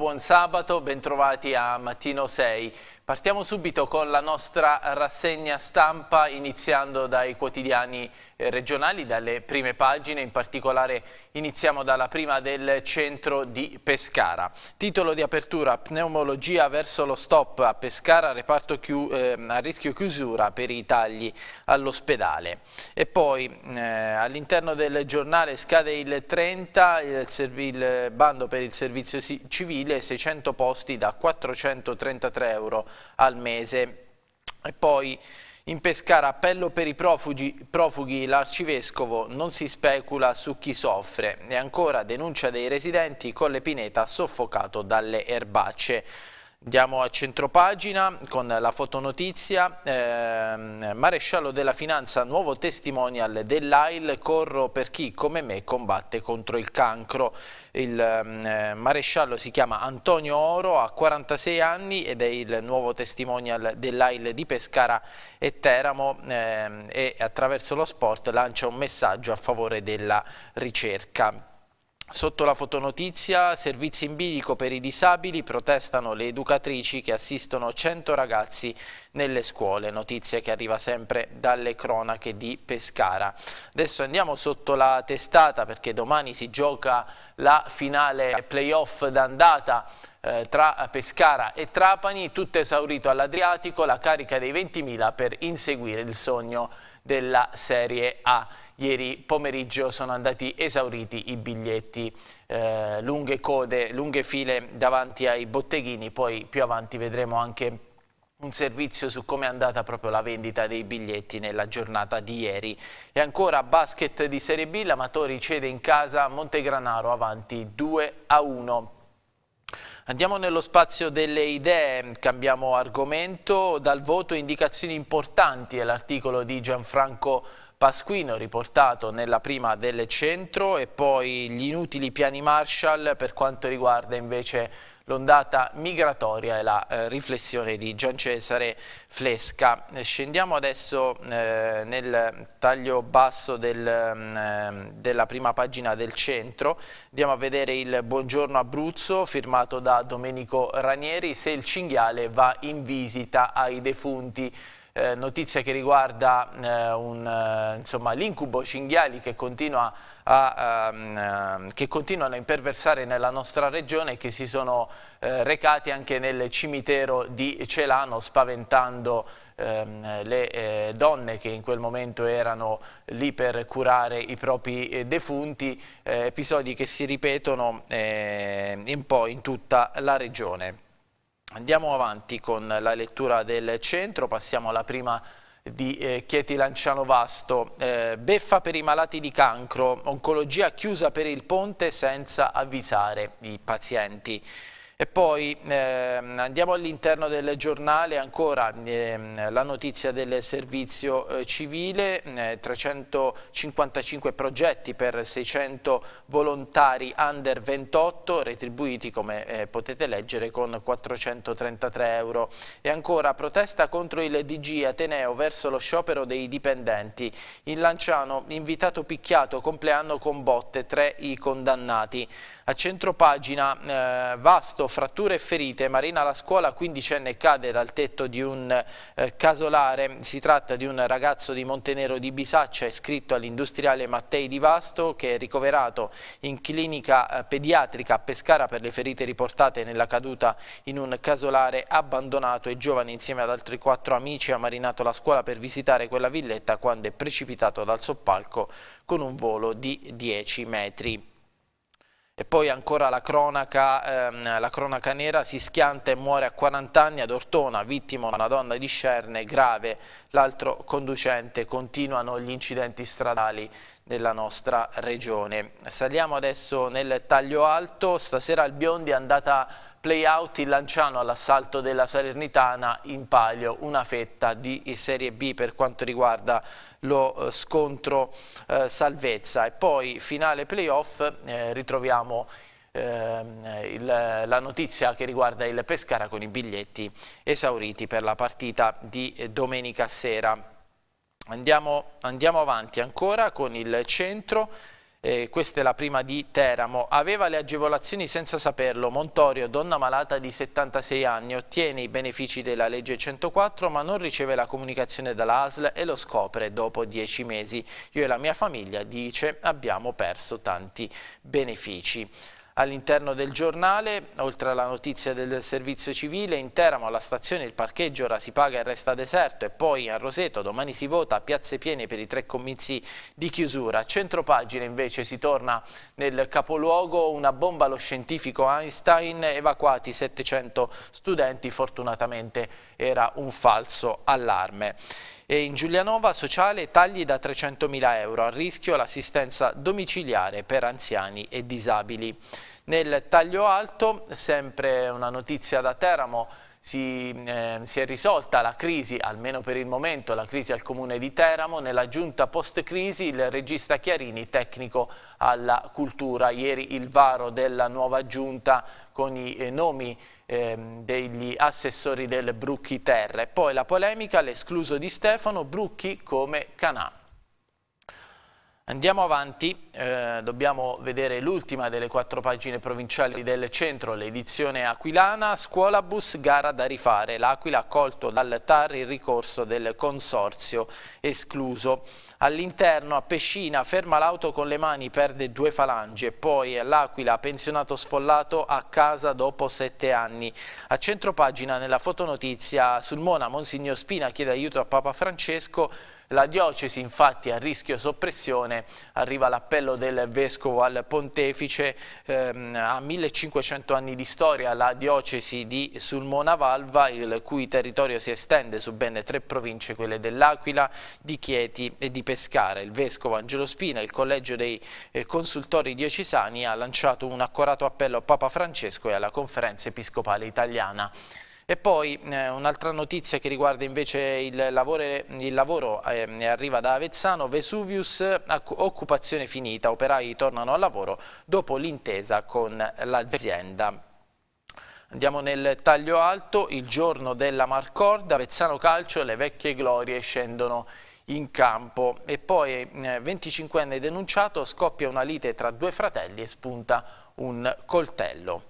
buon sabato, bentrovati a Mattino 6. Partiamo subito con la nostra rassegna stampa iniziando dai quotidiani eh, regionali dalle prime pagine, in particolare iniziamo dalla prima del centro di Pescara. Titolo di apertura, pneumologia verso lo stop a Pescara, reparto eh, a rischio chiusura per i tagli all'ospedale. E poi eh, all'interno del giornale scade il 30, il, il bando per il servizio civile, 600 posti da 433 euro al mese. E poi in Pescara, appello per i profughi, profughi l'arcivescovo non si specula su chi soffre e ancora denuncia dei residenti con le pineta soffocato dalle erbacce. Andiamo a centropagina con la fotonotizia, eh, maresciallo della finanza, nuovo testimonial dell'AIL, corro per chi come me combatte contro il cancro. Il eh, maresciallo si chiama Antonio Oro, ha 46 anni ed è il nuovo testimonial dell'AIL di Pescara e Teramo eh, e attraverso lo sport lancia un messaggio a favore della ricerca. Sotto la fotonotizia, servizi in bilico per i disabili, protestano le educatrici che assistono 100 ragazzi nelle scuole, notizia che arriva sempre dalle cronache di Pescara. Adesso andiamo sotto la testata perché domani si gioca la finale playoff d'andata eh, tra Pescara e Trapani, tutto esaurito all'Adriatico, la carica dei 20.000 per inseguire il sogno della Serie A ieri pomeriggio sono andati esauriti i biglietti, eh, lunghe code, lunghe file davanti ai botteghini, poi più avanti vedremo anche un servizio su come è andata proprio la vendita dei biglietti nella giornata di ieri. E ancora basket di Serie B, l'Amatori cede in casa Montegranaro avanti 2 a 1. Andiamo nello spazio delle idee, cambiamo argomento, dal voto indicazioni importanti è l'articolo di Gianfranco Pasquino riportato nella prima del centro e poi gli inutili piani Marshall per quanto riguarda invece l'ondata migratoria e la eh, riflessione di Gian Cesare Flesca. Eh, scendiamo adesso eh, nel taglio basso del, mm, eh, della prima pagina del centro, andiamo a vedere il Buongiorno Abruzzo firmato da Domenico Ranieri, se il cinghiale va in visita ai defunti eh, notizia che riguarda eh, eh l'incubo cinghiali che, continua a, um, che continuano a imperversare nella nostra regione e che si sono eh, recati anche nel cimitero di Celano spaventando ehm, le eh, donne che in quel momento erano lì per curare i propri eh, defunti, episodi che si ripetono un po' in tutta la regione. Andiamo avanti con la lettura del centro, passiamo alla prima di eh, Chieti Lanciano Vasto. Eh, beffa per i malati di cancro, oncologia chiusa per il ponte senza avvisare i pazienti. E poi eh, andiamo all'interno del giornale ancora eh, la notizia del servizio eh, civile, 355 eh, progetti per 600 volontari under 28 retribuiti come eh, potete leggere con 433 euro. E ancora protesta contro il DG Ateneo verso lo sciopero dei dipendenti. Il Lanciano invitato picchiato compleanno con botte, tre i condannati. A centro pagina eh, vasto, fratture e ferite, Marina la scuola, 15enne cade dal tetto di un eh, casolare, si tratta di un ragazzo di Montenero di Bisaccia iscritto all'industriale Mattei di Vasto che è ricoverato in clinica eh, pediatrica a Pescara per le ferite riportate nella caduta in un casolare abbandonato e giovane insieme ad altri quattro amici ha marinato la scuola per visitare quella villetta quando è precipitato dal soppalco con un volo di 10 metri. E poi ancora la cronaca, ehm, la cronaca, nera si schianta e muore a 40 anni ad Ortona, vittima una donna di Scerne, grave l'altro conducente. Continuano gli incidenti stradali della nostra regione. Saliamo adesso nel taglio alto, stasera al Biondi è andata play out il Lanciano all'assalto della Salernitana in palio, una fetta di Serie B per quanto riguarda lo eh, scontro eh, salvezza e poi finale playoff eh, ritroviamo ehm, la notizia che riguarda il Pescara con i biglietti esauriti per la partita di domenica sera. Andiamo, andiamo avanti ancora con il centro eh, questa è la prima di Teramo, aveva le agevolazioni senza saperlo, Montorio, donna malata di 76 anni, ottiene i benefici della legge 104 ma non riceve la comunicazione dall'ASL e lo scopre dopo 10 mesi. Io e la mia famiglia, dice, abbiamo perso tanti benefici. All'interno del giornale, oltre alla notizia del servizio civile, in Teramo alla stazione il parcheggio ora si paga e resta deserto e poi a Roseto domani si vota a piazze piene per i tre comizi di chiusura. A centropagina invece si torna nel capoluogo, una bomba allo scientifico Einstein, evacuati 700 studenti, fortunatamente era un falso allarme. E in Giulianova sociale tagli da 300.000 euro, a rischio l'assistenza domiciliare per anziani e disabili. Nel taglio alto, sempre una notizia da Teramo, si, eh, si, è risolta la crisi, almeno per il momento, la crisi al comune di Teramo. Nella giunta post-crisi il regista Chiarini, tecnico alla cultura. Ieri il varo della nuova giunta con i eh, nomi ehm, degli assessori del Brucchi Terre. Poi la polemica, l'escluso di Stefano, Brucchi come canà. Andiamo avanti, eh, dobbiamo vedere l'ultima delle quattro pagine provinciali del centro, l'edizione aquilana, scuola bus, gara da rifare. L'Aquila ha colto dal TAR il ricorso del consorzio escluso. All'interno a Pescina ferma l'auto con le mani, perde due falange. Poi l'Aquila, pensionato sfollato a casa dopo sette anni. A centro pagina nella fotonotizia sul Mona, Monsignor Spina chiede aiuto a Papa Francesco la diocesi infatti a rischio soppressione arriva l'appello del Vescovo al Pontefice ehm, a 1500 anni di storia la diocesi di Sulmona Valva il cui territorio si estende su ben tre province quelle dell'Aquila, di Chieti e di Pescara. Il Vescovo Angelo Spina il Collegio dei eh, Consultori Diocesani ha lanciato un accorato appello a Papa Francesco e alla Conferenza Episcopale Italiana. E poi eh, un'altra notizia che riguarda invece il lavoro, il lavoro eh, arriva da Avezzano, Vesuvius, occupazione finita, operai tornano al lavoro dopo l'intesa con l'azienda. Andiamo nel taglio alto, il giorno della Marcorda, Avezzano Calcio, le vecchie glorie scendono in campo e poi eh, 25enne denunciato scoppia una lite tra due fratelli e spunta un coltello.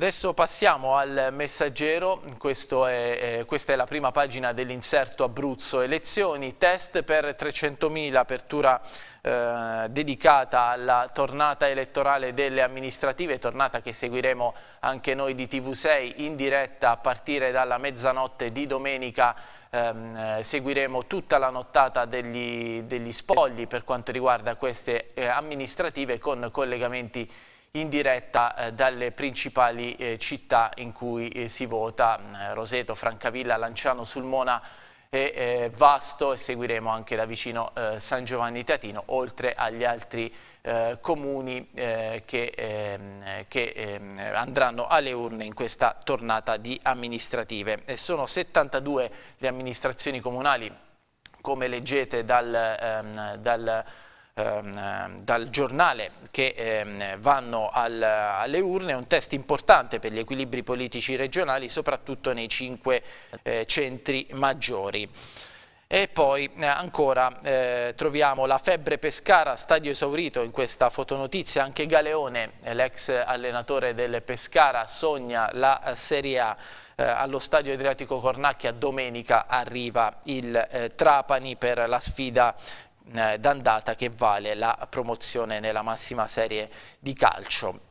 Adesso passiamo al messaggero, è, eh, questa è la prima pagina dell'inserto Abruzzo elezioni, test per 300.000, apertura eh, dedicata alla tornata elettorale delle amministrative, tornata che seguiremo anche noi di TV6 in diretta a partire dalla mezzanotte di domenica ehm, eh, seguiremo tutta la nottata degli, degli, spogli per quanto riguarda queste eh, amministrative con collegamenti in diretta eh, dalle principali eh, città in cui eh, si vota, mm, Roseto, Francavilla, Lanciano, Sulmona e eh, Vasto e seguiremo anche da vicino eh, San Giovanni Tatino, oltre agli altri eh, comuni che, ehm, che ehm, andranno alle urne in questa tornata di amministrative. E sono 72 le amministrazioni comunali, come leggete dal, ehm, dal Ehm, ehm, dal giornale che ehm, vanno al, alle urne, un test importante per gli equilibri politici regionali, soprattutto nei cinque eh, centri maggiori. E poi eh, ancora eh, troviamo la febbre Pescara, stadio esaurito in questa fotonotizia, anche Galeone, eh, l'ex allenatore del Pescara, sogna la Serie A. Eh, allo stadio Adriatico Cornacchia domenica arriva il eh, Trapani per la sfida eh, d'andata che vale la promozione nella massima serie di calcio.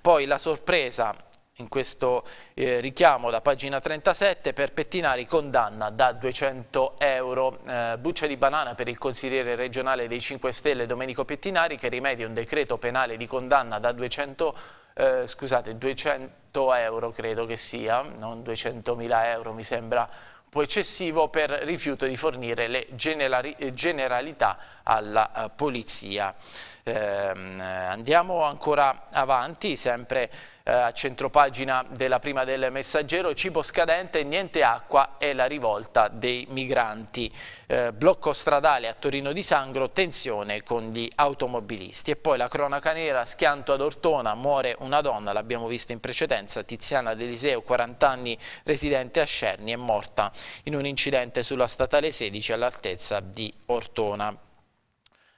Poi la sorpresa in questo eh, richiamo da pagina 37 per Pettinari condanna da 200 euro eh, buccia di banana per il consigliere regionale dei 5 Stelle Domenico Pettinari che rimedia un decreto penale di condanna da 200 eh, scusate 200 euro credo che sia non 200.000 euro mi sembra troppo eccessivo per rifiuto di fornire le eh, generalità alla eh, polizia. Ehm, andiamo ancora avanti, sempre eh, a centropagina della prima del messaggero, cibo scadente, niente acqua e la rivolta dei migranti. Eh, blocco stradale a Torino di Sangro, tensione con gli automobilisti. E poi la cronaca nera, schianto ad Ortona, muore una donna, l'abbiamo visto in precedenza, Tiziana D'Eliseo, 40 anni, residente a Scerni, è morta in un incidente sulla statale 16 all'altezza di Ortona.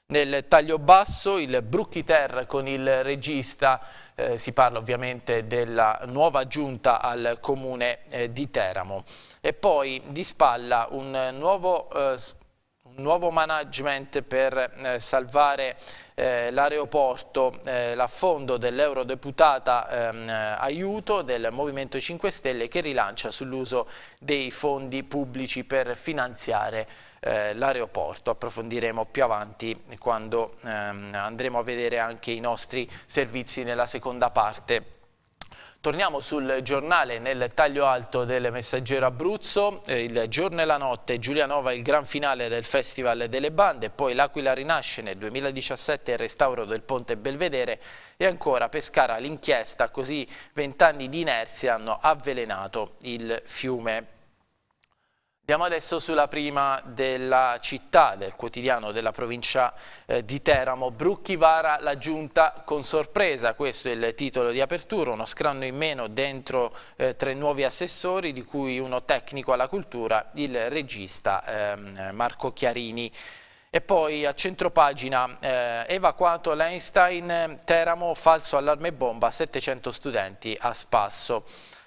Nel taglio basso il Brucchi Terra con il regista, eh, si parla ovviamente della nuova giunta al comune eh, di Teramo. E poi di spalla un nuovo, eh, un nuovo management per eh, salvare eh, l'aeroporto, eh, l'affondo dell'eurodeputata ehm, aiuto del Movimento 5 Stelle che rilancia sull'uso dei fondi pubblici per finanziare eh, l'aeroporto, approfondiremo più avanti quando ehm, andremo a vedere anche i nostri servizi nella seconda parte. Torniamo sul giornale nel taglio alto del Messaggero Abruzzo, eh, il giorno e la notte Giulianova il gran finale del Festival delle Bande, poi l'Aquila rinasce nel 2017 il restauro del Ponte Belvedere e ancora Pescara l'inchiesta, così vent'anni di inerzia hanno avvelenato il fiume Andiamo adesso sulla prima della città, del quotidiano della provincia eh, di Teramo. Brucchi vara la giunta con sorpresa, questo è il titolo di apertura, uno scranno in meno dentro eh, tre nuovi assessori di cui uno tecnico alla cultura, il regista eh, Marco Chiarini. E poi a centropagina eh, evacuato l'Einstein, Teramo, falso allarme bomba, 700 studenti a spasso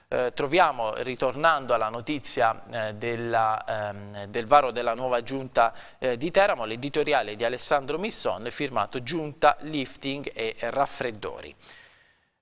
eh, troviamo, ritornando alla notizia eh, della, ehm, del varo della nuova giunta eh, di Teramo, l'editoriale di Alessandro Misson firmato Giunta, Lifting e Raffreddori.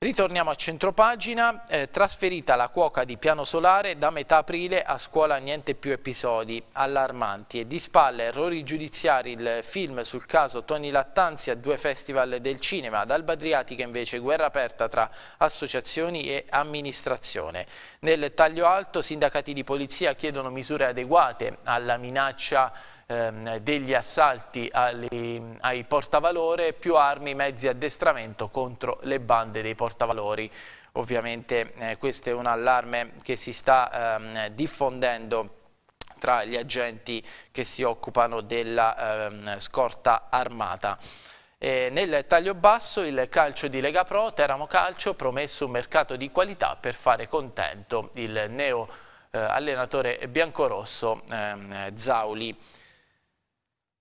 Ritorniamo a centropagina, eh, trasferita la cuoca di Piano Solare da metà aprile a scuola niente più episodi allarmanti e di spalle errori giudiziari il film sul caso Tony Lattanzi a due festival del cinema, ad Alba Adriatica invece guerra aperta tra associazioni e amministrazione. Nel taglio alto sindacati di polizia chiedono misure adeguate alla minaccia ehm, degli assalti alle, ai portavalore, più armi, mezzi addestramento contro le bande dei portavalori. Ovviamente eh, questo è un allarme che si sta ehm, diffondendo tra gli agenti che si occupano della ehm, scorta armata. E nel taglio basso il calcio di Lega Pro, Teramo Calcio, promesso un mercato di qualità per fare contento il neo eh, allenatore biancorosso ehm, Zauli.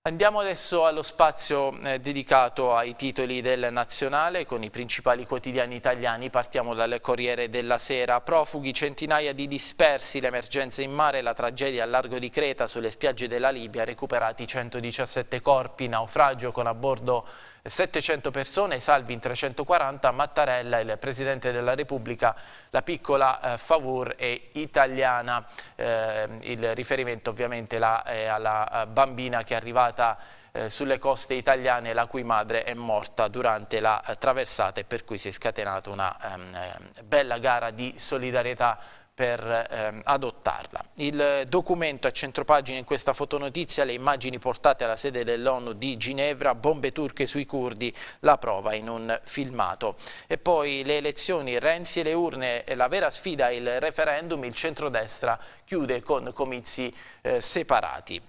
Andiamo adesso allo spazio eh, dedicato ai titoli del Nazionale con i principali quotidiani italiani. Partiamo dal Corriere della Sera. Profughi, centinaia di dispersi, l'emergenza in mare, la tragedia al largo di Creta sulle spiagge della Libia, recuperati 117 corpi, naufragio con a bordo 700 persone, salvi in 340, Mattarella, il Presidente della Repubblica, la piccola eh, Favor e italiana, eh, il riferimento ovviamente la, eh, alla bambina che è arrivata eh, sulle coste italiane la cui madre è morta durante la eh, traversata e per cui si è scatenata una ehm, eh, bella gara di solidarietà per ehm, adottarla. Il documento a centropagina in questa fotonotizia, le immagini portate alla sede dell'ONU di Ginevra, bombe turche sui curdi, la prova in un filmato. E poi le elezioni, Renzi e le urne, la vera sfida, il referendum, il centrodestra chiude con comizi eh, separati.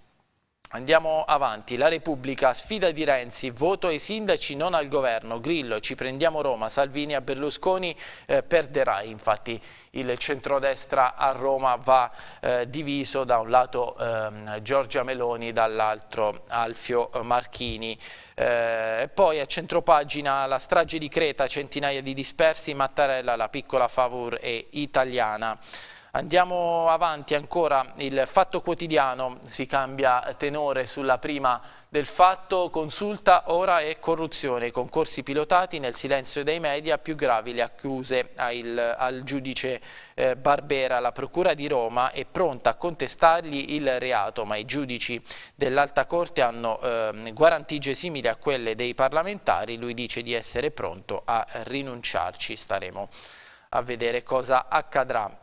Andiamo avanti, la Repubblica, sfida di Renzi, voto ai sindaci non al governo, Grillo, ci prendiamo Roma, Salvini a Berlusconi eh, perderà, infatti il centrodestra a Roma va eh, diviso da un lato ehm, Giorgia Meloni, dall'altro Alfio Marchini. Eh, poi a centropagina la strage di Creta, centinaia di dispersi, Mattarella, la piccola Favour e Italiana. Andiamo avanti ancora, il fatto quotidiano si cambia tenore sulla prima del fatto, consulta ora e corruzione, concorsi pilotati nel silenzio dei media più gravi le accuse al, al giudice eh, Barbera, la procura di Roma è pronta a contestargli il reato, ma i giudici dell'alta corte hanno eh, guarentigie simili a quelle dei parlamentari, lui dice di essere pronto a rinunciarci, staremo a vedere cosa accadrà.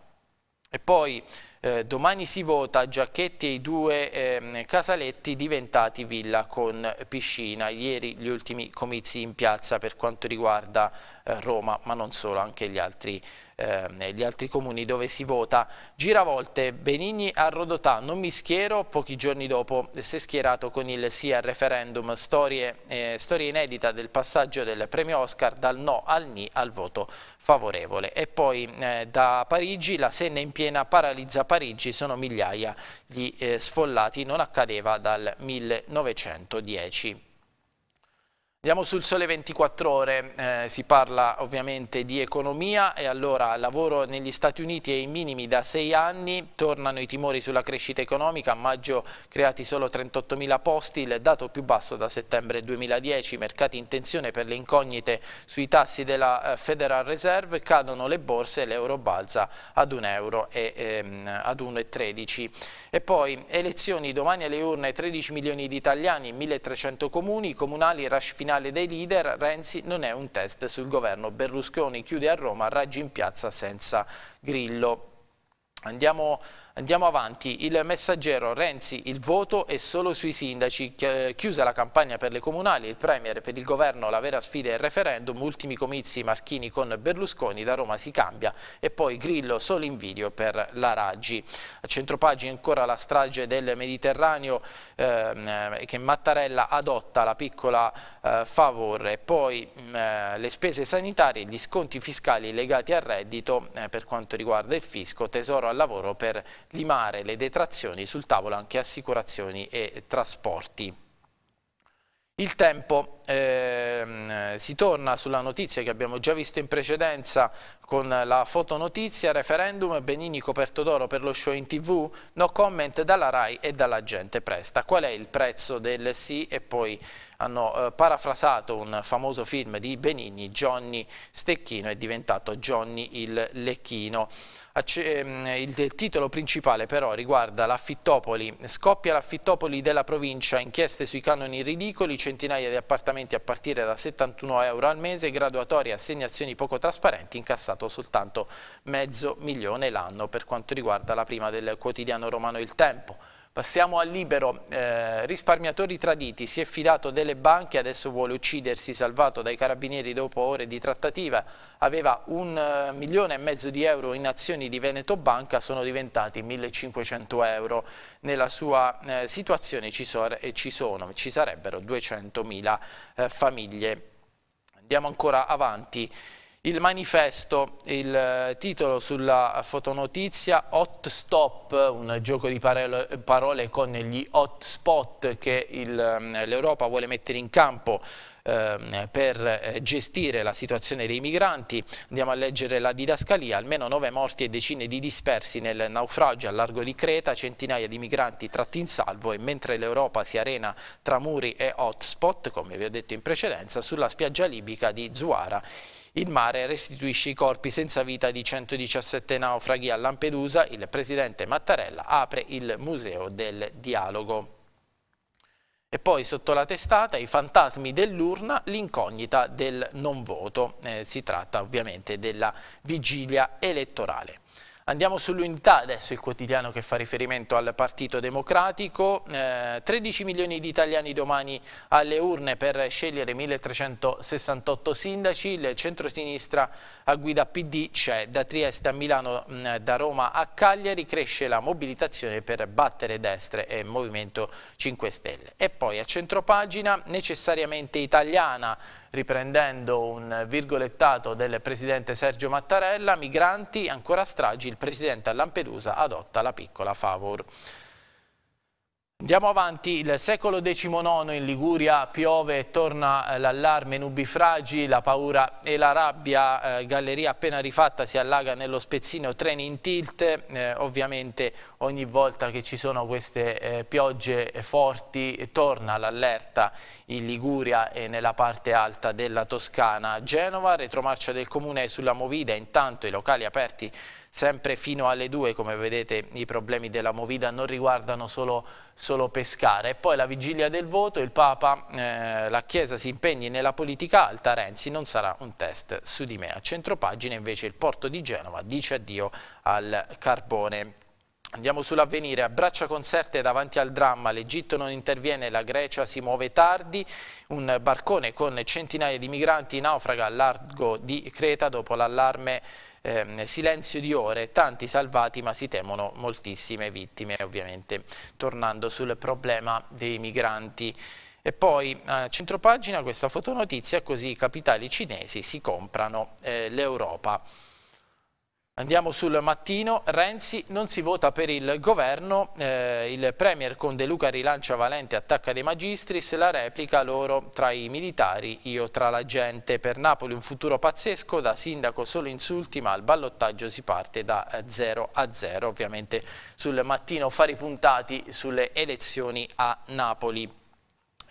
E poi eh, domani si vota Giacchetti e i due eh, casaletti diventati villa con piscina. Ieri gli ultimi comizi in piazza per quanto riguarda eh, Roma, ma non solo, anche gli altri, eh, gli altri comuni dove si vota. Giravolte, Benigni a Rodotà, non mi schiero, pochi giorni dopo si è schierato con il sì al referendum, storie, eh, storia inedita del passaggio del premio Oscar dal no al ni al voto favorevole. E poi eh, da Parigi la Senna in piena paralizza Parigi, sono migliaia gli eh, sfollati, non accadeva dal 1910. Andiamo sul Sole 24 Ore, eh, si parla ovviamente di economia e allora lavoro negli Stati Uniti è ai minimi da sei anni, tornano i timori sulla crescita economica, a maggio creati solo 38.000 posti, il dato più basso da settembre 2010, mercati in tensione per le incognite sui tassi della eh, Federal Reserve, cadono le borse e l'euro balza ad 1,13 euro. E, ehm, ad 1 e poi elezioni domani alle urne 13 milioni di italiani, 1.300 comuni, comunali rush finali finale dei leader, Renzi non è un test sul governo. Berlusconi chiude a Roma, Raggi in piazza senza Grillo. Andiamo Andiamo avanti, il messaggero Renzi il voto è solo sui sindaci, chiusa la campagna per le comunali, il Premier per il governo la vera sfida è il referendum, ultimi comizi Marchini con Berlusconi, da Roma si cambia e poi Grillo solo in video per la Raggi. A centropagina ancora la strage del Mediterraneo ehm, eh, che Mattarella adotta la piccola eh, favore, poi mm, eh, le spese sanitarie, gli sconti fiscali legati al reddito eh, per quanto riguarda il fisco, tesoro al lavoro per limare le detrazioni sul tavolo anche assicurazioni e trasporti. Il tempo, ehm, si torna sulla notizia che abbiamo già visto in precedenza con la fotonotizia referendum Benini coperto d'oro per lo show in tv no comment dalla RAI e dalla gente presta qual è il prezzo del sì e poi hanno eh, parafrasato un famoso film di Benigni, Johnny Stecchino è diventato Johnny il Lecchino. Ehm, il titolo principale però riguarda l'affittopoli, scoppia l'affittopoli della provincia, inchieste sui canoni ridicoli, centinaia di appartamenti a partire da 71 euro al mese, graduatorie, assegnazioni poco trasparenti, incassato pagato soltanto mezzo milione l'anno per quanto riguarda la prima del quotidiano romano Il Tempo. Passiamo al libero, eh, risparmiatori traditi, si è fidato delle banche, adesso vuole uccidersi, salvato dai carabinieri dopo ore di trattativa, aveva un eh, milione e mezzo di euro in azioni di Veneto Banca, sono diventati 1500 euro, nella sua eh, situazione ci, so, ci, sono, ci sarebbero 200.000 eh, famiglie. Andiamo ancora avanti. Il manifesto, il eh, titolo sulla fotonotizia, Hot Stop, un gioco di parole con gli hotspot che ehm, l'Europa vuole mettere in campo ehm, per eh, gestire la situazione dei migranti. Andiamo a leggere la didascalia, almeno nove morti e decine di dispersi nel naufragio a largo di Creta, centinaia di migranti tratti in salvo e mentre l'Europa si arena tra muri e hotspot, come vi ho detto in precedenza, sulla spiaggia libica di Zuara il mare restituisce i corpi senza vita di 117 naufraghi a Lampedusa. Il presidente Mattarella apre il Museo del Dialogo. E poi sotto la testata i fantasmi dell'urna, l'incognita del non voto. Eh, si tratta ovviamente della vigilia elettorale. Andiamo sull'unità adesso, il quotidiano che fa riferimento al Partito Democratico. Eh, 13 milioni di italiani domani alle urne per scegliere 1368 sindaci. Il centro-sinistra a guida PD c'è. Da Trieste a Milano, mh, mm, da Roma a Cagliari cresce la mobilitazione per battere destre e Movimento 5 Stelle. E poi a centropagina, necessariamente italiana, riprendendo un virgolettato del presidente Sergio Mattarella, migranti ancora stragi, il presidente a Lampedusa adotta la piccola favor. Andiamo avanti, il secolo XIX in Liguria piove torna eh, l'allarme nubifragi, la paura e la rabbia, eh, galleria appena rifatta si allaga nello spezzino, treni in tilt, eh, ovviamente ogni volta che ci sono queste eh, piogge forti torna l'allerta in Liguria e nella parte alta della Toscana. Genova, retromarcia del comune sulla Movida, intanto i locali aperti sempre fino alle 2 come vedete i problemi della Movida non riguardano solo, solo Pescara e poi la vigilia del voto il Papa, eh, la Chiesa si impegni nella politica alta, Renzi non sarà un test su di me, a centropagina invece il porto di Genova dice addio al carbone Andiamo sull'avvenire, abbraccia concerte davanti al dramma, l'Egitto non interviene, la Grecia si muove tardi, un barcone con centinaia di migranti naufraga al largo di Creta dopo l'allarme eh, silenzio di ore, tanti salvati ma si temono moltissime vittime ovviamente. Tornando sul problema dei migranti. E poi a centropagina questa fotonotizia, così i capitali cinesi si comprano eh, l'Europa. Andiamo sul mattino, Renzi non si vota per il governo, eh, il Premier con De Luca rilancia Valente attacca De Magistris, la replica loro tra i militari, io tra la gente, per Napoli un futuro pazzesco, da sindaco solo insulti ma al ballottaggio si parte da 0 eh, a 0, ovviamente sul mattino fare i puntati sulle elezioni a Napoli.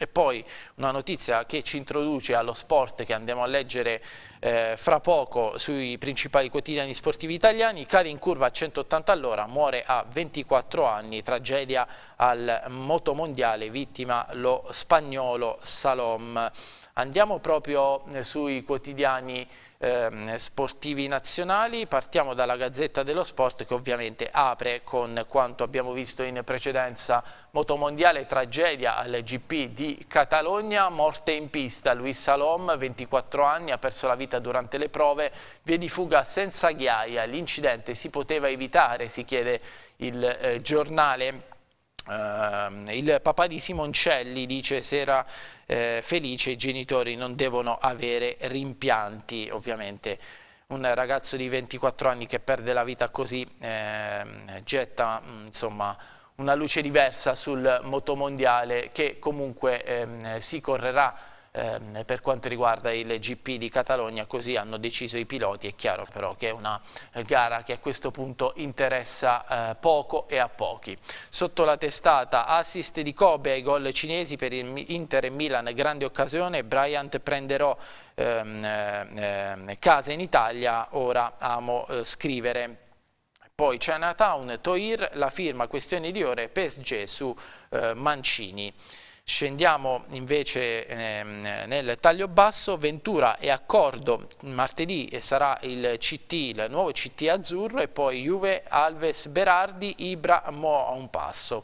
E poi una notizia che ci introduce allo sport che andiamo a leggere eh, fra poco sui principali quotidiani sportivi italiani, cade in curva a 180 all'ora, muore a 24 anni, tragedia al motomondiale, vittima lo spagnolo Salom. Andiamo proprio eh, sui quotidiani ehm, sportivi nazionali, partiamo dalla Gazzetta dello Sport che ovviamente apre con quanto abbiamo visto in precedenza Motomondiale tragedia al GP di Catalogna, morte in pista. Luis Salom, 24 anni, ha perso la vita durante le prove, via di fuga senza ghiaia. L'incidente si poteva evitare, si chiede il eh, giornale. Uh, il papà di Simoncelli dice se era eh, felice i genitori non devono avere rimpianti ovviamente un ragazzo di 24 anni che perde la vita così eh, getta mm, insomma una luce diversa sul motomondiale che comunque ehm, si correrà ehm, per quanto riguarda il GP di Catalogna, così hanno deciso i piloti, è chiaro però che è una gara che a questo punto interessa eh, poco e a pochi. Sotto la testata assist di Kobe ai gol cinesi per Inter e Milan, grande occasione, Bryant prenderò ehm, eh, casa in Italia, ora amo eh, scrivere poi Chinatown, Toir, la firma questione di ore, PSG su eh, Mancini. Scendiamo invece ehm, nel taglio basso, Ventura e Accordo, martedì sarà il CT, il nuovo CT azzurro e poi Juve, Alves, Berardi, Ibra, Mo a un passo.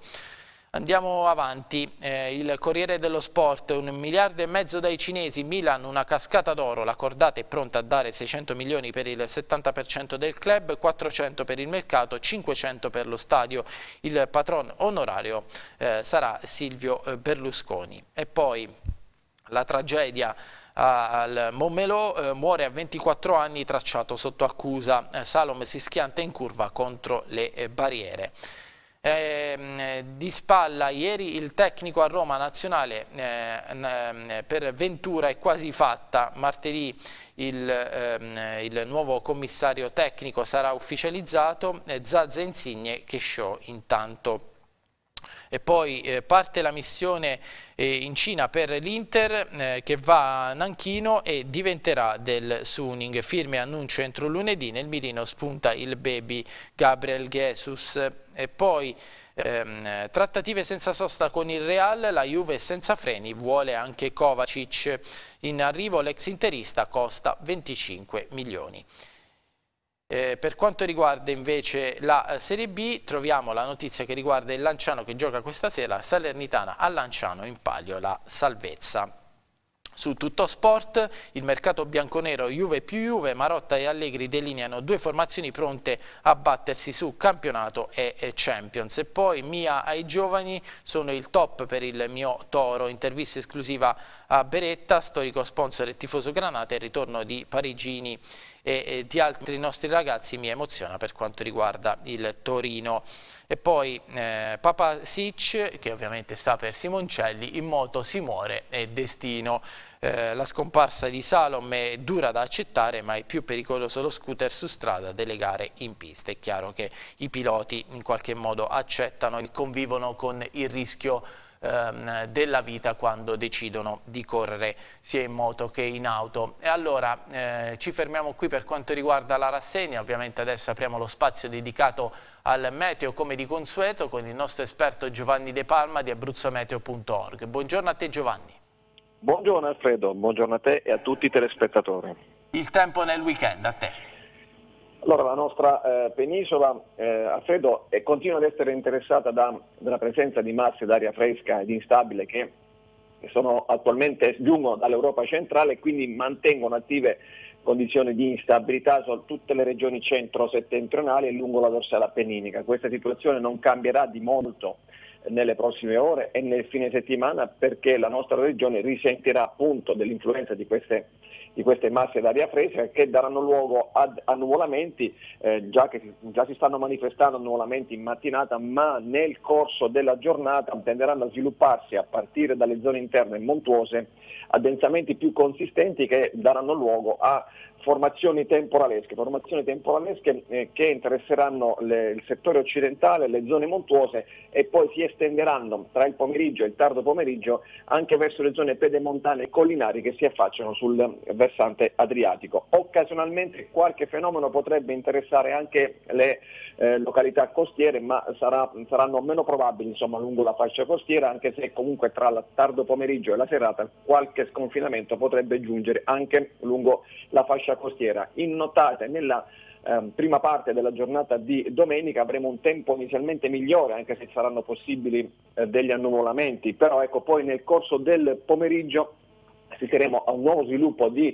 Andiamo avanti, eh, il Corriere dello Sport, un miliardo e mezzo dai cinesi, Milan una cascata d'oro, la cordata è pronta a dare 600 milioni per il 70% del club, 400 per il mercato, 500 per lo stadio, il patron onorario eh, sarà Silvio eh, Berlusconi. E poi la tragedia al Momelò, eh, muore a 24 anni tracciato sotto accusa, eh, Salom si schianta in curva contro le eh, barriere. Eh, di spalla ieri il tecnico a Roma nazionale eh, per Ventura è quasi fatta martedì il, ehm, il nuovo commissario tecnico sarà ufficializzato eh, Zazza Insigne che show intanto e poi eh, parte la missione in Cina per l'Inter eh, che va a Nanchino e diventerà del Suning. Firme annuncio entro lunedì, nel mirino spunta il baby Gabriel Jesus e poi ehm, trattative senza sosta con il Real, la Juve senza freni vuole anche Kovacic. In arrivo l'ex interista costa 25 milioni. Eh, per quanto riguarda invece la eh, Serie B troviamo la notizia che riguarda il Lanciano che gioca questa sera, Salernitana a Lanciano in palio la salvezza. Su tutto sport, il mercato bianconero Juve più Juve, Marotta e Allegri delineano due formazioni pronte a battersi su campionato e Champions. E poi Mia ai giovani sono il top per il mio Toro, intervista esclusiva a Beretta, storico sponsor e tifoso Granata e il ritorno di Parigini e di altri nostri ragazzi mi emoziona per quanto riguarda il Torino. E poi eh, Papa Sic, che ovviamente sta per Simoncelli, in moto si muore e destino. Eh, la scomparsa di Salom è dura da accettare, ma è più pericoloso lo scooter su strada delle gare in pista. È chiaro che i piloti in qualche modo accettano e convivono con il rischio ehm, della vita quando decidono di correre sia in moto che in auto. E allora eh, ci fermiamo qui per quanto riguarda la rassegna, ovviamente adesso apriamo lo spazio dedicato al meteo come di consueto con il nostro esperto Giovanni De Palma di abruzzometeo.org. Buongiorno a te Giovanni. Buongiorno Alfredo, buongiorno a te e a tutti i telespettatori. Il tempo nel weekend, a te. Allora, la nostra eh, penisola eh, a freddo eh, continua ad essere interessata da, dalla presenza di masse d'aria fresca ed instabile che, che sono attualmente giungono dall'Europa centrale e quindi mantengono attive condizioni di instabilità su tutte le regioni centro-settentrionali e lungo la dorsale appenninica. Questa situazione non cambierà di molto nelle prossime ore e nel fine settimana perché la nostra regione risentirà appunto dell'influenza di queste di queste masse d'aria fresca che daranno luogo ad annuolamenti, eh, già che già si stanno manifestando annuolamenti in mattinata, ma nel corso della giornata tenderanno a svilupparsi a partire dalle zone interne montuose addensamenti più consistenti che daranno luogo a formazioni temporalesche, formazioni temporalesche eh, che interesseranno le, il settore occidentale, le zone montuose e poi si estenderanno tra il pomeriggio e il tardo pomeriggio anche verso le zone pedemontane e collinari che si affacciano sul versante adriatico. Occasionalmente qualche fenomeno potrebbe interessare anche le eh, località costiere, ma sarà, saranno meno probabili insomma, lungo la fascia costiera, anche se comunque tra il tardo pomeriggio e la serata qualche sconfinamento potrebbe giungere anche lungo la fascia fascia costiera. In notate nella ehm, prima parte della giornata di domenica avremo un tempo inizialmente migliore, anche se saranno possibili eh, degli annuvolamenti, però ecco, poi nel corso del pomeriggio assisteremo a un nuovo sviluppo di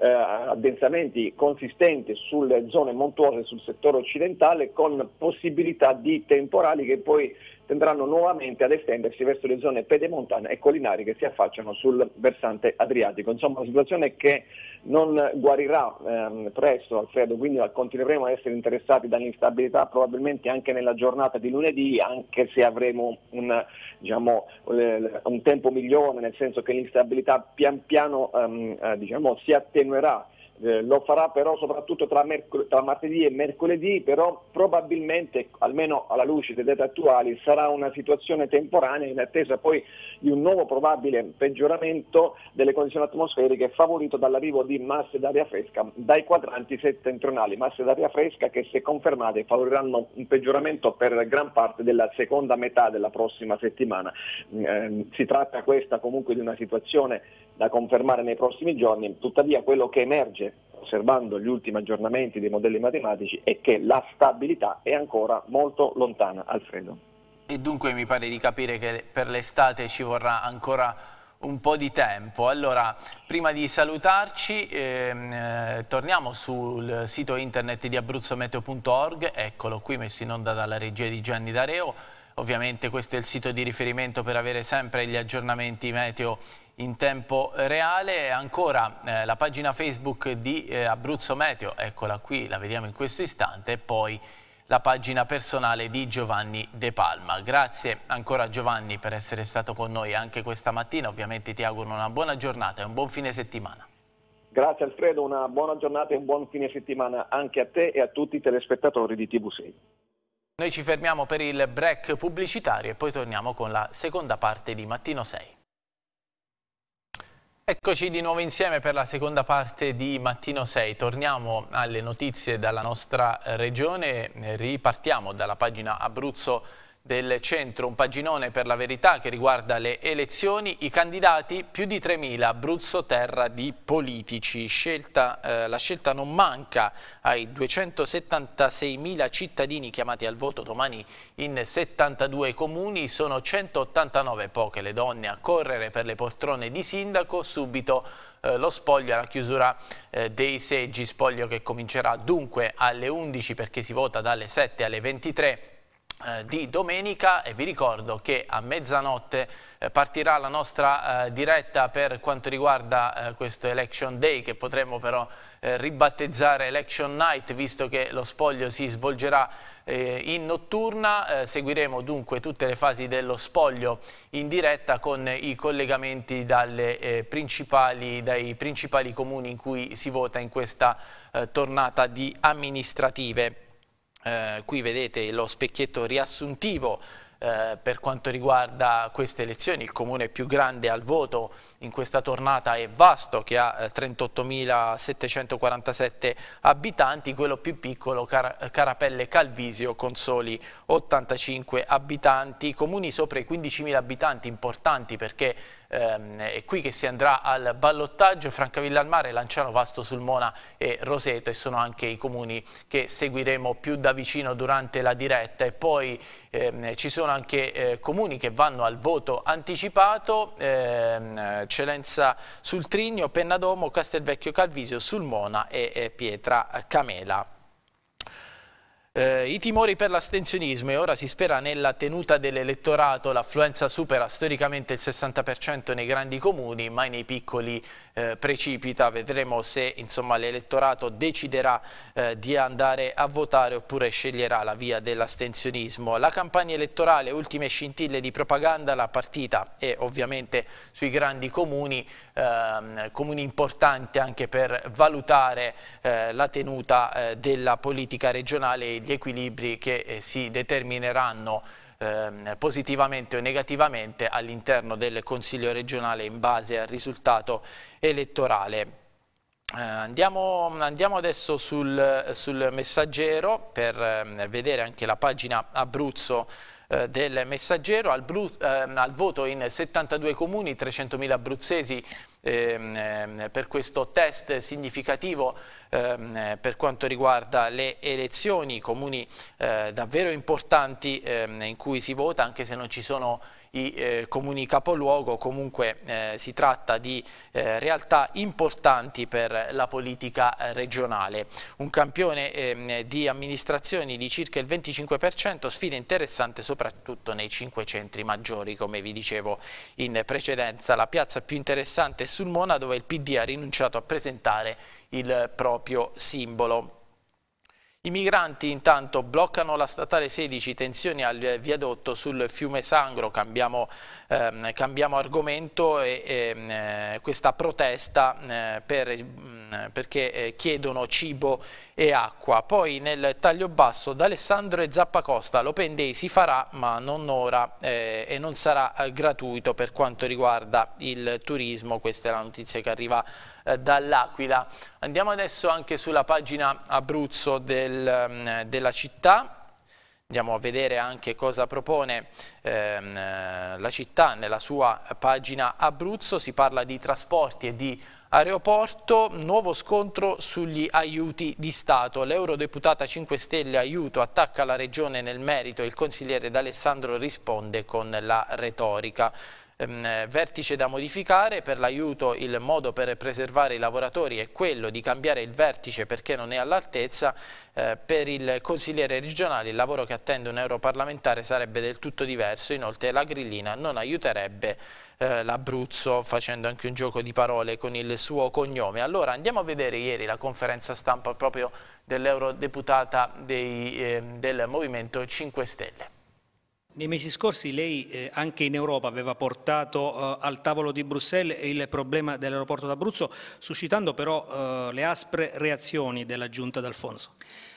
eh, addensamenti consistenti sulle zone montuose sul settore occidentale con possibilità di temporali che poi tendranno nuovamente ad estendersi verso le zone pedemontane e collinari che si affacciano sul versante adriatico. Insomma, una situazione che non guarirà ehm, presto, Alfredo, quindi continueremo a essere interessati dall'instabilità probabilmente anche nella giornata di lunedì, anche se avremo un, diciamo, un tempo migliore, nel senso che l'instabilità pian piano ehm, eh, diciamo, si attenuerà. Eh, lo farà però soprattutto tra, merc- tra, martedì e mercoledì, però probabilmente, almeno alla luce delle date attuali, sarà una situazione temporanea in attesa poi di un nuovo probabile peggioramento delle condizioni atmosferiche favorito dall'arrivo di masse d'aria fresca dai quadranti settentrionali, masse d'aria fresca che se confermate favoriranno un peggioramento per gran parte della seconda metà della prossima settimana. Eh, si tratta questa comunque di una situazione da confermare nei prossimi giorni, tuttavia quello che emerge osservando gli ultimi aggiornamenti dei modelli matematici è che la stabilità è ancora molto lontana, Alfredo. E dunque mi pare di capire che per l'estate ci vorrà ancora un po' di tempo. Allora, prima di salutarci, ehm, eh, torniamo sul sito internet di abruzzometeo.org, eccolo qui messo in onda dalla regia di Gianni Dareo. Ovviamente questo è il sito di riferimento per avere sempre gli aggiornamenti meteo in tempo reale e ancora eh, la pagina Facebook di eh, Abruzzo Meteo, eccola qui, la vediamo in questo istante e poi la pagina personale di Giovanni De Palma. Grazie ancora Giovanni per essere stato con noi anche questa mattina, ovviamente ti auguro una buona giornata e un buon fine settimana. Grazie Alfredo, una buona giornata e un buon fine settimana anche a te e a tutti i telespettatori di TV6. Noi ci fermiamo per il break pubblicitario e poi torniamo con la seconda parte di Mattino 6. Eccoci di nuovo insieme per la seconda parte di Mattino 6. Torniamo alle notizie dalla nostra regione, ripartiamo dalla pagina Abruzzo del centro, un paginone per la verità che riguarda le elezioni, i candidati più di 3.000, Abruzzo terra di politici, scelta, eh, la scelta non manca ai 276.000 cittadini chiamati al voto domani in 72 comuni, sono 189 poche le donne a correre per le poltrone di sindaco, subito eh, lo spoglio alla chiusura eh, dei seggi, spoglio che comincerà dunque alle 11 perché si vota dalle 7 alle 23 eh, di domenica e vi ricordo che a mezzanotte eh, partirà la nostra eh, diretta per quanto riguarda questo Election Day che potremmo però ribattezzare Election Night visto che lo spoglio si svolgerà in notturna. seguiremo dunque tutte le fasi dello spoglio in diretta con i collegamenti principali, dai principali comuni in cui si vota in questa tornata di amministrative. Eh, qui vedete lo specchietto riassuntivo eh, per quanto riguarda queste elezioni, il comune più grande al voto in questa tornata è vasto, che ha 38.747 eh, abitanti, quello più piccolo Car Carapelle Calvisio con soli 85 abitanti, comuni sopra i 15.000 abitanti importanti perché ehm, è qui che si andrà al ballottaggio, Francavilla al Mare, Lanciano, Vasto Sulmona e Roseto e sono anche i comuni che seguiremo più da vicino durante la diretta e poi ehm, ci sono anche eh, comuni che vanno al voto anticipato, ehm, eccellenza sul Trigno, Pennadomo, Castelvecchio Calvisio, Sulmona e, Pietra Camela. Eh, I timori per l'astensionismo e ora si spera nella tenuta dell'elettorato, l'affluenza supera storicamente il 60% nei grandi comuni, ma nei piccoli comuni eh, precipita, vedremo se l'elettorato deciderà eh, di andare a votare oppure sceglierà la via dell'astensionismo. La campagna elettorale, ultime scintille di propaganda, la partita è ovviamente sui grandi comuni, eh, comuni importanti anche per valutare eh, la tenuta eh, della politica regionale e gli equilibri che eh, si determineranno eh, positivamente o negativamente all'interno del Consiglio regionale in base al risultato elettorale. Eh, andiamo, andiamo, adesso sul, sul messaggero per eh, vedere anche la pagina Abruzzo eh, del messaggero al, blu, ehm, al voto in 72 comuni, 300.000 abruzzesi Ehm, ehm, per questo test significativo ehm, per quanto riguarda le elezioni, comuni eh, davvero importanti in cui si vota anche se non ci sono i eh, comuni capoluogo, comunque eh, si tratta di eh, realtà importanti per la politica eh, regionale. Un campione ehm, di amministrazioni di circa il 25%, sfida interessante soprattutto nei cinque centri maggiori, come vi dicevo in precedenza. La piazza più interessante è sul Mona dove il PD ha rinunciato a presentare il proprio simbolo. I migranti intanto bloccano la statale 16, tensioni al viadotto sul fiume Sangro, cambiamo, ehm, cambiamo argomento e, e ehm, eh, questa protesta eh, per, mh, mm, perché eh, chiedono cibo e acqua. Poi nel taglio basso d'Alessandro e Zappacosta l'Open Day si farà ma non ora eh, e non sarà eh, gratuito per quanto riguarda il turismo. Questa è la notizia che arriva eh, dall'Aquila. Andiamo adesso anche sulla pagina Abruzzo del, mm, della città. Andiamo a vedere anche cosa propone ehm, eh, la città nella sua pagina Abruzzo. Si parla di trasporti e di Aeroporto, nuovo scontro sugli aiuti di Stato. L'eurodeputata 5 Stelle Aiuto attacca la Regione nel merito. Il consigliere D'Alessandro risponde con la retorica. Ehm, vertice da modificare per l'aiuto, il modo per preservare i lavoratori è quello di cambiare il vertice perché non è all'altezza. Eh, per il consigliere regionale il lavoro che attende un europarlamentare sarebbe del tutto diverso. Inoltre la grillina non aiuterebbe eh, l'Abruzzo facendo anche un gioco di parole con il suo cognome. Allora andiamo a vedere ieri la conferenza stampa proprio dell'eurodeputata eh, del Movimento 5 Stelle. Nei mesi scorsi lei eh, anche in Europa aveva portato eh, al tavolo di Bruxelles il problema dell'aeroporto d'Abruzzo, suscitando però eh, le aspre reazioni della giunta d'Alfonso.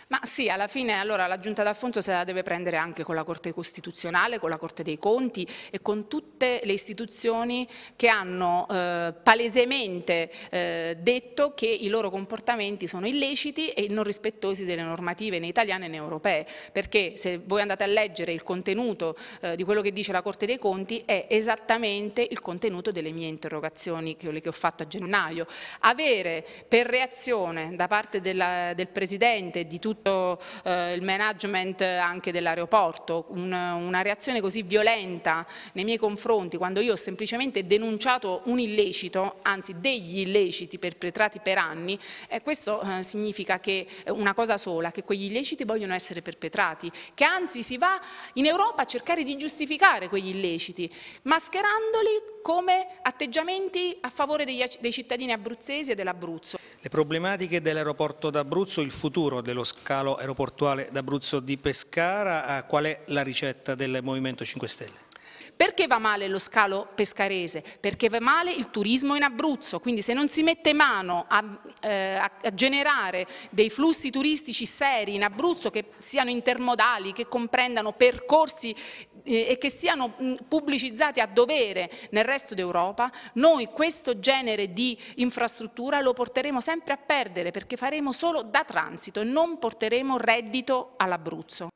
Ma sì, alla fine allora, la Giunta d'Affonso se la deve prendere anche con la Corte Costituzionale, con la Corte dei Conti e con tutte le istituzioni che hanno eh, palesemente eh, detto che i loro comportamenti sono illeciti e non rispettosi delle normative né italiane né europee, perché se voi andate a leggere il contenuto eh, di quello che dice la Corte dei Conti è esattamente il contenuto delle mie interrogazioni che, che ho fatto a gennaio. Avere per reazione da parte della, del Presidente di tutti tutto eh, il management anche dell'aeroporto, un, una reazione così violenta nei miei confronti quando io ho semplicemente denunciato un illecito, anzi degli illeciti perpetrati per anni, eh, questo eh, significa che una cosa sola, che quegli illeciti vogliono essere perpetrati, che anzi si va in Europa a cercare di giustificare quegli illeciti, mascherandoli come atteggiamenti a favore degli, dei cittadini abruzzesi e dell'Abruzzo. Le problematiche dell'aeroporto d'Abruzzo, il futuro dello scambio calo aeroportuale d'Abruzzo di Pescara. Eh, qual è la ricetta del Movimento 5 Stelle? Perché va male lo scalo pescarese? Perché va male il turismo in Abruzzo, quindi se non si mette mano a, eh, a, generare dei flussi turistici seri in Abruzzo che siano intermodali, che comprendano percorsi eh, e che siano mm, pubblicizzati a dovere nel resto d'Europa, noi questo genere di infrastruttura lo porteremo sempre a perdere perché faremo solo da transito e non porteremo reddito all'Abruzzo.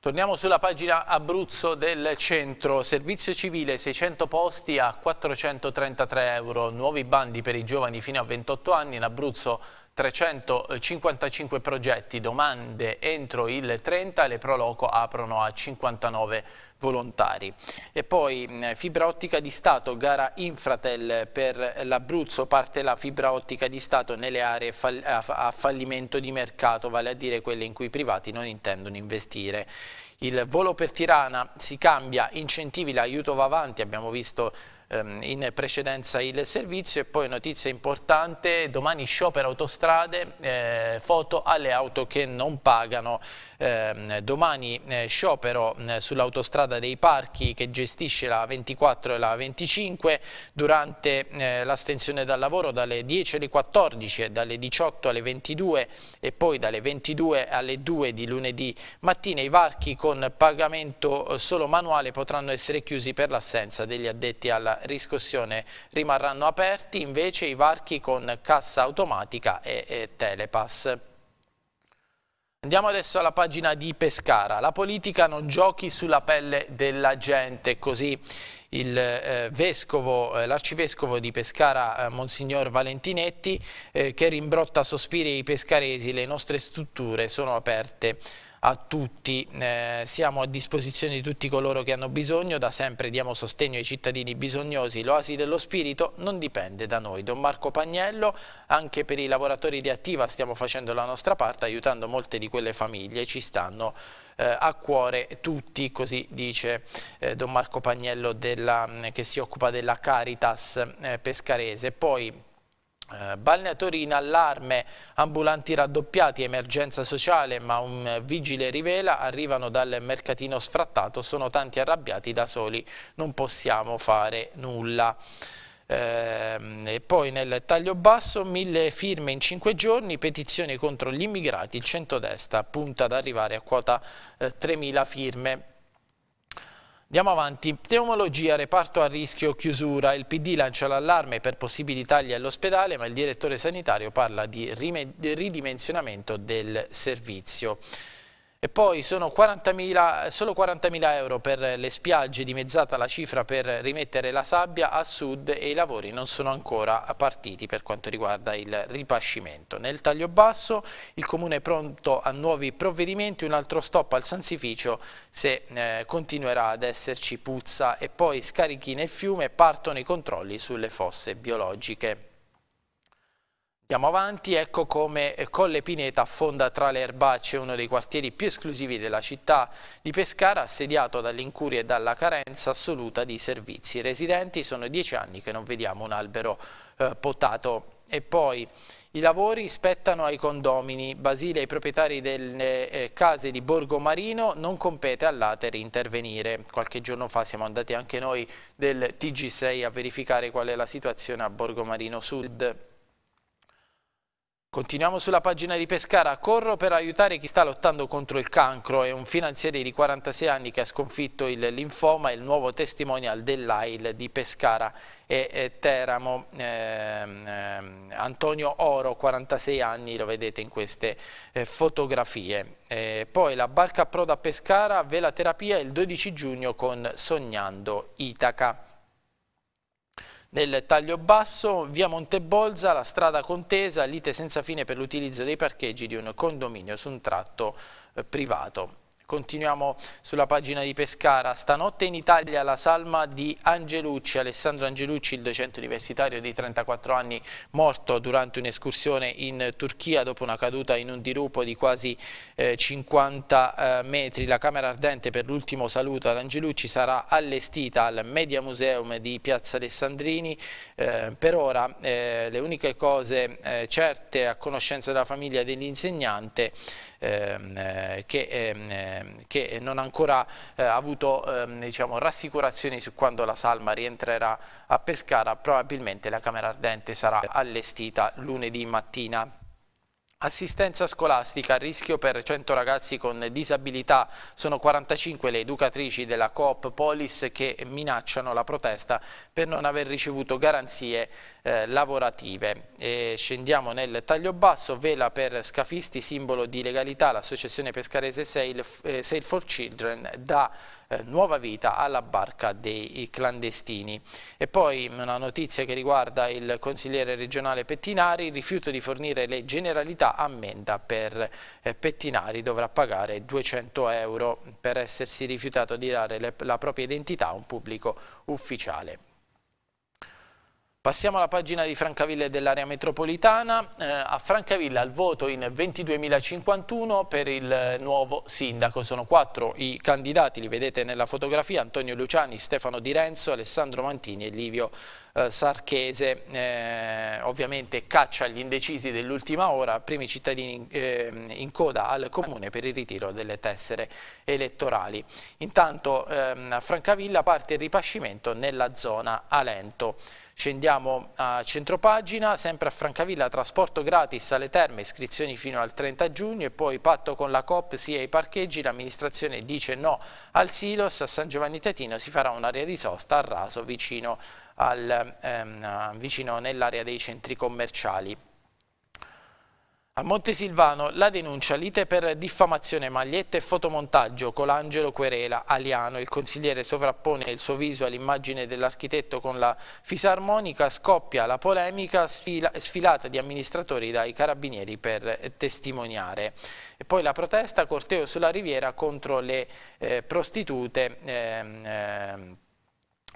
Torniamo sulla pagina Abruzzo del centro, servizio civile 600 posti a 433 euro, nuovi bandi per i giovani fino a 28 anni in Abruzzo 355 progetti, domande entro il 30, le Proloco aprono a 59 volontari. E poi mm, fibra ottica di Stato, gara Infratel per l'Abruzzo, parte la fibra ottica di Stato nelle aree a fallimento di mercato, vale a dire quelle in cui i privati non intendono investire. Il volo per Tirana si cambia, incentivi, l'aiuto va avanti, abbiamo visto Ehm, in precedenza il servizio e poi notizia importante, domani sciopero autostrade, eh, foto alle auto che non pagano Ehm, domani eh, sciopero mm, sull'autostrada dei parchi che gestisce la 24 e la 25 durante eh, l'astensione dal lavoro dalle 10 alle 14 e dalle 18 alle 22 e poi dalle 22 alle 2 di lunedì mattina i varchi con pagamento eh, solo manuale potranno essere chiusi per l'assenza degli addetti alla riscossione rimarranno aperti invece i varchi con cassa automatica e telepass. Andiamo adesso alla pagina di Pescara. La politica non giochi sulla pelle della gente, così il eh, vescovo, eh, l'arcivescovo di Pescara, eh, Monsignor Valentinetti, eh, che rimbrotta sospiri i pescaresi, le nostre strutture sono aperte a tutti, eh, siamo a disposizione di tutti coloro che hanno bisogno, da sempre diamo sostegno ai cittadini bisognosi, l'oasi dello spirito non dipende da noi. Don Marco Pagnello, anche per i lavoratori di Attiva stiamo facendo la nostra parte, aiutando molte di quelle famiglie, ci stanno eh, a cuore tutti, così dice eh, Don Marco Pagnello della, che si occupa della Caritas eh, pescarese. Poi eh, balneatori in allarme, ambulanti raddoppiati, emergenza sociale, ma un vigile rivela, arrivano dal mercatino sfrattato, sono tanti arrabbiati da soli, non possiamo fare nulla. Ehm, e poi nel taglio basso, mille firme in cinque giorni, petizioni contro gli immigrati, il centrodestra punta ad arrivare a quota 3.000 eh, firme Andiamo avanti. Pneumologia, reparto a rischio chiusura. Il PD lancia l'allarme per possibili tagli all'ospedale, ma il direttore sanitario parla di ridimensionamento del servizio e poi sono 40 solo 40.000 euro per le spiagge, dimezzata la cifra per rimettere la sabbia a sud e i lavori non sono ancora partiti per quanto riguarda il ripascimento. Nel taglio basso il Comune è pronto a nuovi provvedimenti, un altro stop al Sansificio se eh, continuerà ad esserci puzza e poi scarichi nel fiume partono i controlli sulle fosse biologiche. Andiamo avanti, ecco come eh, Colle Pineta affonda tra le erbacce uno dei quartieri più esclusivi della città di Pescara, assediato dall'incuria e dalla carenza assoluta di servizi. I residenti sono dieci anni che non vediamo un albero eh, potato. E poi i lavori spettano ai condomini. Basile, i proprietari delle eh, eh, case di Borgo Marino, non compete all'Ater intervenire. Qualche giorno fa siamo andati anche noi del TG6 a verificare qual è la situazione a Borgo Marino Sud. Continuiamo sulla pagina di Pescara, corro per aiutare chi sta lottando contro il cancro, è un finanziere di 46 anni che ha sconfitto il linfoma, il nuovo testimonial dell'AIL di Pescara e Teramo, eh, Antonio Oro, 46 anni, lo vedete in queste eh, fotografie. Eh, poi la barca Proda Pescara, vela terapia il 12 giugno con Sognando Itaca. Nel taglio basso, via Montebolza, la strada contesa, lite senza fine per l'utilizzo dei parcheggi di un condominio su un tratto eh, privato. Continuiamo sulla pagina di Pescara. Stanotte in Italia la salma di Angelucci, Alessandro Angelucci, il docente universitario di 34 anni, morto durante un'escursione in Turchia dopo una caduta in un dirupo di quasi eh, 50 eh, metri. La camera ardente per l'ultimo saluto ad Angelucci sarà allestita al Media Museum di Piazza Alessandrini. Eh, per ora eh, le uniche cose eh, certe a conoscenza della famiglia dell'insegnante ehm, eh, che ehm, Ehm, che non eh, ha ancora avuto ehm, diciamo, rassicurazioni su quando la salma rientrerà a Pescara, probabilmente la Camera Ardente sarà allestita lunedì mattina. Assistenza scolastica a rischio per 100 ragazzi con disabilità. Sono 45 le educatrici della Coop Polis che minacciano la protesta per non aver ricevuto garanzie eh, lavorative. E scendiamo nel taglio basso, vela per scafisti, simbolo di legalità, l'associazione pescarese Sail, eh, Sail for Children da eh, nuova vita alla barca dei clandestini. E poi una notizia che riguarda il consigliere regionale Pettinari, rifiuto di fornire le generalità ammenda per eh, Pettinari, dovrà pagare 200 euro per essersi rifiutato di dare le, la propria identità a un pubblico ufficiale. Passiamo alla pagina di Francavilla e dell'area metropolitana. Eh, a Francavilla il voto in 22.051 per il nuovo sindaco. Sono quattro i candidati, li vedete nella fotografia, Antonio Luciani, Stefano Di Renzo, Alessandro Mantini e Livio eh, Sarchese. Eh, ovviamente caccia gli indecisi dell'ultima ora, primi cittadini ehm, in coda al comune per il ritiro delle tessere elettorali. Intanto ehm, a Francavilla parte il ripascimento nella zona Alento. Scendiamo a centropagina, sempre a Francavilla, trasporto gratis alle terme, iscrizioni fino al 30 giugno e poi patto con la COP sia i parcheggi, l'amministrazione dice no al silos, a San Giovanni Tetino si farà un'area di sosta a raso vicino, ehm, vicino nell'area dei centri commerciali. A Montesilvano la denuncia lite per diffamazione magliette e fotomontaggio con l'Angelo Querela, Aliano. Il consigliere sovrappone il suo viso all'immagine dell'architetto con la fisarmonica, scoppia la polemica sfilata di amministratori dai carabinieri per testimoniare. E poi la protesta corteo sulla riviera contro le eh, prostitute. Ehm, ehm,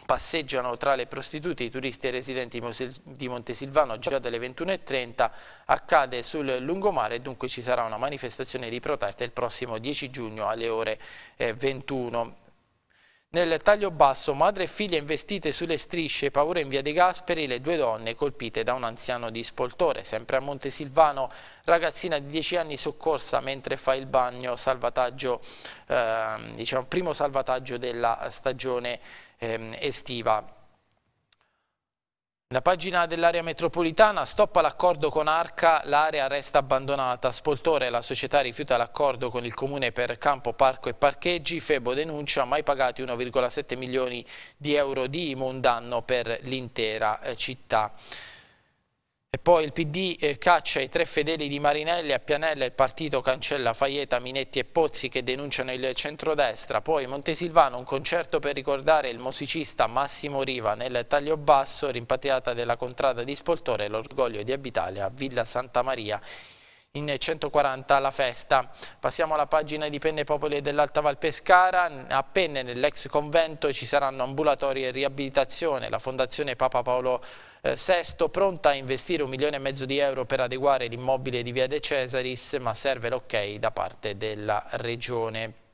Passeggiano tra le prostitute i turisti e i residenti di Montesilvano già dalle 21.30, accade sul lungomare, dunque ci sarà una manifestazione di protesta il prossimo 10 giugno alle ore 21. Eh, Nel taglio basso, madre e figlia investite sulle strisce, paura in via De Gasperi, le due donne colpite da un anziano di spoltore. Sempre a Montesilvano, ragazzina di 10 anni soccorsa mentre fa il bagno, salvataggio, eh, diciamo, primo salvataggio della stagione ehm, estiva. La pagina dell'area metropolitana stoppa l'accordo con Arca, l'area resta abbandonata. Spoltore, la società rifiuta l'accordo con il comune per campo, parco e parcheggi. Febo denuncia mai pagati 1,7 milioni di euro di IMU, un danno per l'intera eh, città. E poi il PD eh, caccia i tre fedeli di Marinelli a Pianella, il partito cancella Faieta, Minetti e Pozzi che denunciano il centrodestra. Poi Montesilvano, un concerto per ricordare il musicista Massimo Riva nel taglio basso, rimpatriata della contrada di Spoltore, l'orgoglio di Abitalia, Villa Santa Maria in 140 alla festa. Passiamo alla pagina di Penne Popoli dell'Alta Val Pescara, a Penne nell'ex convento ci saranno ambulatori e riabilitazione, la Fondazione Papa Paolo VI eh, pronta a investire un milione e mezzo di euro per adeguare l'immobile di Via De Cesaris, ma serve l'ok ok da parte della Regione.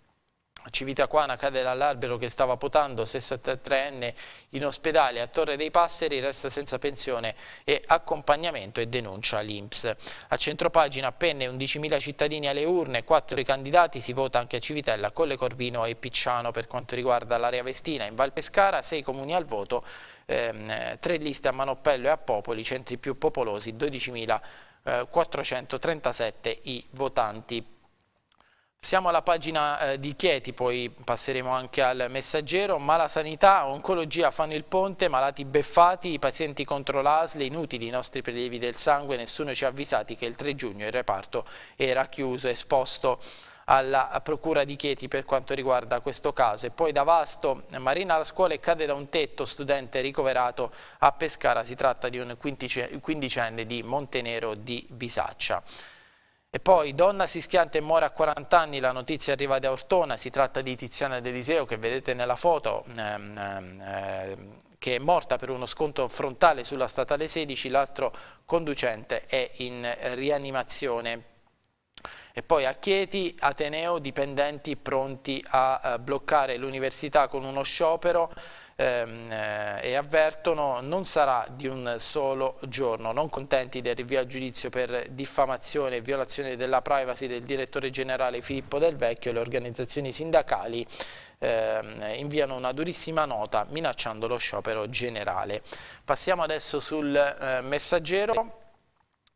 Civitaquana cade dall'albero che stava potando, 63enne in ospedale a Torre dei Passeri, resta senza pensione e accompagnamento e denuncia l'Inps. A centropagina penne 11.000 cittadini alle urne, 4 i candidati, si vota anche a Civitella, Colle Corvino e Picciano per quanto riguarda l'area Vestina. In Val Pescara 6 comuni al voto, ehm, 3 liste a Manopello e a Popoli, centri più popolosi, 12.437 eh, i votanti. Siamo alla pagina eh, di Chieti, poi passeremo anche al messaggero. Malasanità, oncologia fanno il ponte, malati beffati, i pazienti contro l'ASL, inutili i nostri prelievi del sangue, nessuno ci ha avvisati che il 3 giugno il reparto era chiuso, esposto alla procura di Chieti per quanto riguarda questo caso. E poi da Vasto, Marina alla scuola e cade da un tetto, studente ricoverato a Pescara, si tratta di un quindicenne di Montenero di Bisaccia. E poi donna si schianta e muore a 40 anni, la notizia arriva da Ortona, si tratta di Tiziana D'Eliseo che vedete nella foto, ehm, ehm, eh, che è morta per uno sconto frontale sulla statale 16, l'altro conducente è in rianimazione. E poi a Chieti, Ateneo, dipendenti pronti a eh, bloccare l'università con uno sciopero, Ehm, eh, e avvertono non sarà di un solo giorno. Non contenti del rinvio a giudizio per diffamazione e violazione della privacy del direttore generale Filippo Del Vecchio, le organizzazioni sindacali ehm, inviano una durissima nota minacciando lo sciopero generale. Passiamo adesso sul eh, messaggero,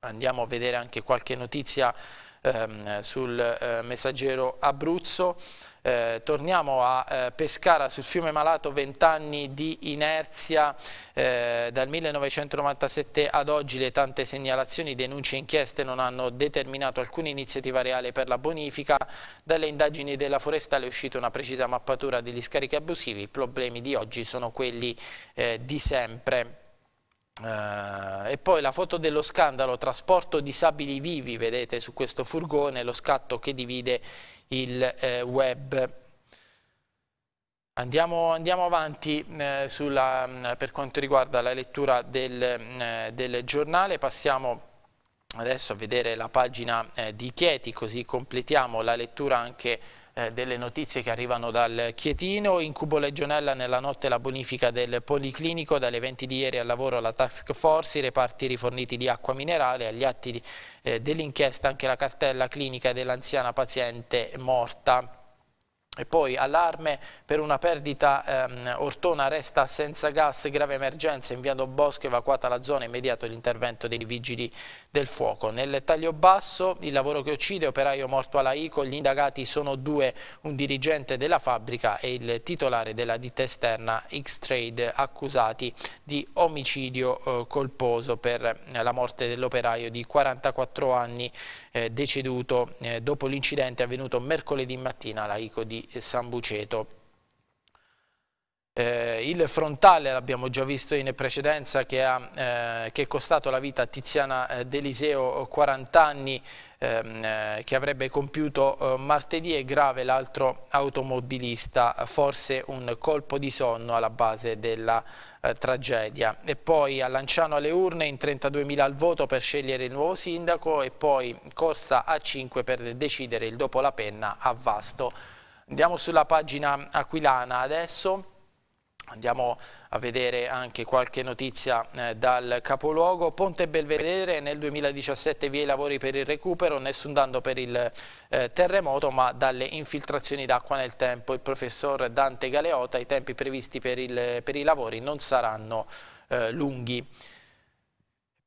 andiamo a vedere anche qualche notizia ehm, sul eh, messaggero Abruzzo. Eh, torniamo a eh, Pescara sul fiume Malato, 20 anni di inerzia eh, dal 1997 ad oggi le tante segnalazioni, denunce e inchieste non hanno determinato alcuna iniziativa reale per la bonifica, dalle indagini della forestale è uscita una precisa mappatura degli scarichi abusivi, i problemi di oggi sono quelli eh, di sempre. Uh, e poi la foto dello scandalo trasporto disabili vivi, vedete su questo furgone, lo scatto che divide il eh, web. Andiamo, andiamo avanti eh, sulla, mm, per quanto riguarda la lettura del, mm, eh, del, giornale, passiamo adesso a vedere la pagina eh, di Chieti, così completiamo la lettura anche eh, delle notizie che arrivano dal Chietino, incubo legionella nella notte la bonifica del Policlinico, dalle 20 di ieri al lavoro la task force, i reparti riforniti di acqua minerale, agli atti eh, dell'inchiesta anche la cartella clinica dell'anziana paziente morta. E poi allarme per una perdita, ehm, Ortona resta senza gas, grave emergenza, inviando Bosco, evacuata la zona, immediato l'intervento dei vigili del fuoco. Nel taglio basso, il lavoro che uccide, operaio morto alla ICO, gli indagati sono due, un dirigente della fabbrica e il titolare della ditta esterna X-Trade, accusati di omicidio eh, colposo per la morte dell'operaio di 44 anni eh, deceduto eh, dopo l'incidente avvenuto mercoledì mattina alla ICO di eh, San Buceto. Eh, il frontale l'abbiamo già visto in precedenza che, ha, eh, che, è costato la vita a Tiziana eh, Deliseo, 40 eh, anni, ehm, eh, che avrebbe compiuto eh, martedì e grave l'altro automobilista, forse un colpo di sonno alla base della tragedia. E poi a Lanciano alle urne in 32.000 al voto per scegliere il nuovo sindaco e poi corsa a 5 per decidere il dopo la penna a Vasto. Andiamo sulla pagina aquilana adesso. Andiamo a vedere anche qualche notizia eh, dal capoluogo. Ponte Belvedere nel 2017 via i lavori per il recupero, nessun danno per il eh, terremoto ma dalle infiltrazioni d'acqua nel tempo. Il professor Dante Galeota, i tempi previsti per, il, per i lavori non saranno eh, lunghi.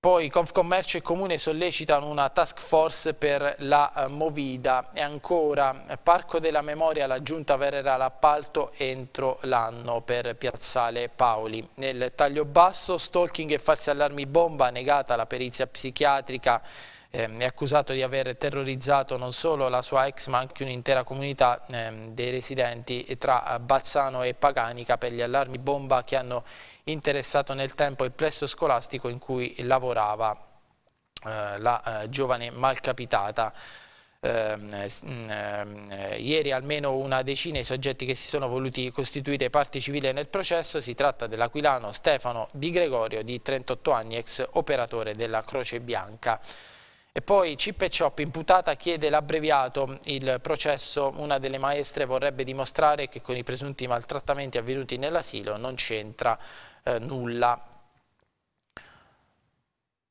Poi Confcommercio e Comune sollecitano una task force per la eh, Movida e ancora Parco della Memoria la Giunta verrà l'appalto entro l'anno per Piazzale Paoli. Nel taglio basso stalking e farsi allarmi bomba negata la perizia psichiatrica eh, è accusato di aver terrorizzato non solo la sua ex ma anche un'intera comunità eh, dei residenti tra eh, Bazzano e Paganica per gli allarmi bomba che hanno interessato nel tempo il plesso scolastico in cui lavorava eh, la eh, giovane malcapitata. Ehm, mm, ehm, ieri almeno una decina i soggetti che si sono voluti costituire parte civile nel processo, si tratta dell'aquilano Stefano Di Gregorio di 38 anni, ex operatore della Croce Bianca. E poi Cip e Ciop, imputata, chiede l'abbreviato. Il processo, una delle maestre vorrebbe dimostrare che con i presunti maltrattamenti avvenuti nell'asilo non c'entra eh, nulla.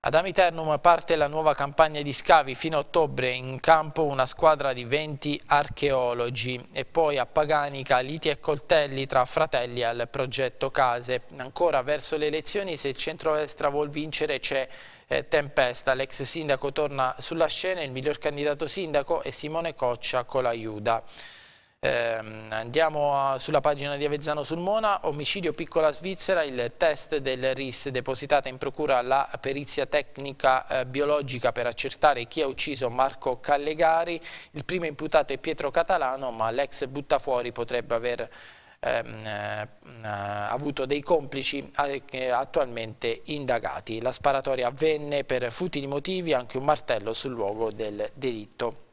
Ad Amiternum parte la nuova campagna di scavi fino a ottobre, in campo una squadra di 20 archeologi e poi a Paganica liti e coltelli tra fratelli al progetto Case. Ancora verso le elezioni se il centrodestra vuol vincere c'è eh, tempesta, l'ex sindaco torna sulla scena, il miglior candidato sindaco è Simone Coccia con l'aiuta. Ehm, andiamo sulla pagina di Avezzano sul Mona, omicidio piccola Svizzera, il test del RIS depositata in procura la perizia tecnica eh, biologica per accertare chi ha ucciso Marco Callegari, il primo imputato è Pietro Catalano ma l'ex buttafuori potrebbe aver Ehm, eh, eh avuto dei complici eh, attualmente indagati. La sparatoria avvenne per futili motivi, anche un martello sul luogo del delitto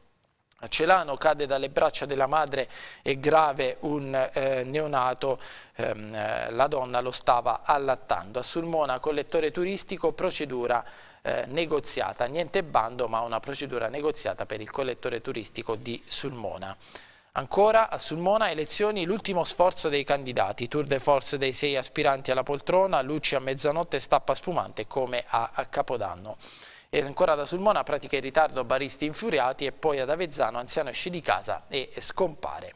a Celano cade dalle braccia della madre e grave un eh, neonato, ehm, eh, la donna lo stava allattando. A Sulmona, collettore turistico, procedura eh, negoziata, niente bando ma una procedura negoziata per il collettore turistico di Sulmona. Ancora a Sulmona elezioni l'ultimo sforzo dei candidati, tour de force dei sei aspiranti alla poltrona, luci a mezzanotte stappa spumante come a, a Capodanno e ancora da Sulmona pratica in ritardo baristi infuriati e poi ad Avezzano anziano esce di casa e scompare.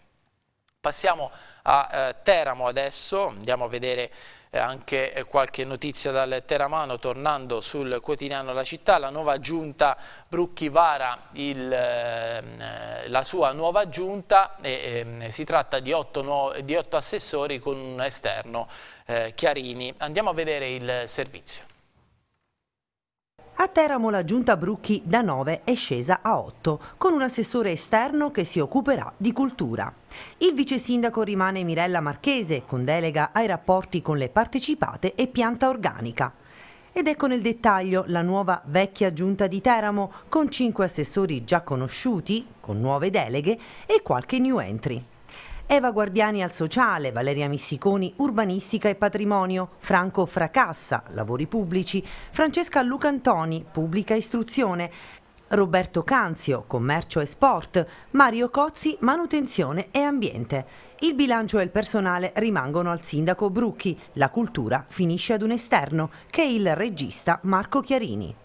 Passiamo a eh, Teramo adesso, andiamo a vedere eh, anche eh, qualche notizia dal Teramano, tornando sul quotidiano La Città, la nuova giunta Brucchi vara il, ehm, la sua nuova giunta, e, ehm, si tratta di otto, di otto, assessori con un esterno eh, Chiarini. Andiamo a vedere il servizio. A Teramo la giunta Brucchi da 9 è scesa a 8, con un assessore esterno che si occuperà di cultura. Il vice sindaco rimane Mirella Marchese, con delega ai rapporti con le partecipate e pianta organica. Ed ecco nel dettaglio la nuova vecchia giunta di Teramo, con 5 assessori già conosciuti, con nuove deleghe e qualche new entry. Eva Guardiani al sociale, Valeria Missiconi urbanistica e patrimonio, Franco Fracassa lavori pubblici, Francesca Lucantoni pubblica istruzione, Roberto Canzio, commercio e sport, Mario Cozzi, manutenzione e ambiente. Il bilancio e il personale rimangono al sindaco Brucchi, la cultura finisce ad un esterno, che è il regista Marco Chiarini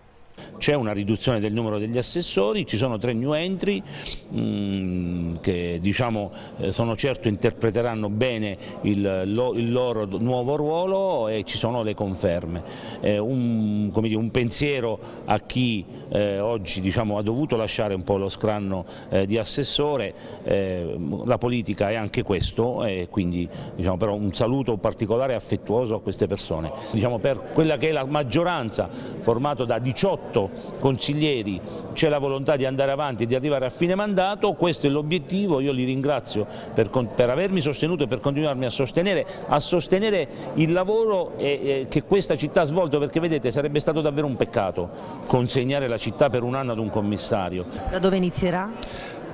c'è una riduzione del numero degli assessori, ci sono tre new entry mh, mm, che diciamo, eh, sono certo interpreteranno bene il, lo, il, loro nuovo ruolo e ci sono le conferme. Eh, un, dire, un, pensiero a chi eh, oggi diciamo, ha dovuto lasciare un po' lo scranno eh, di assessore, eh, la politica è anche questo e quindi diciamo, però un saluto particolare e affettuoso a queste persone. Diciamo, per quella che è la maggioranza formata da 18 otto consiglieri c'è la volontà di andare avanti e di arrivare a fine mandato, questo è l'obiettivo, io li ringrazio per, per, avermi sostenuto e per continuarmi a sostenere, a sostenere il lavoro e, e che questa città ha svolto, perché vedete sarebbe stato davvero un peccato consegnare la città per un anno ad un commissario. Da dove inizierà?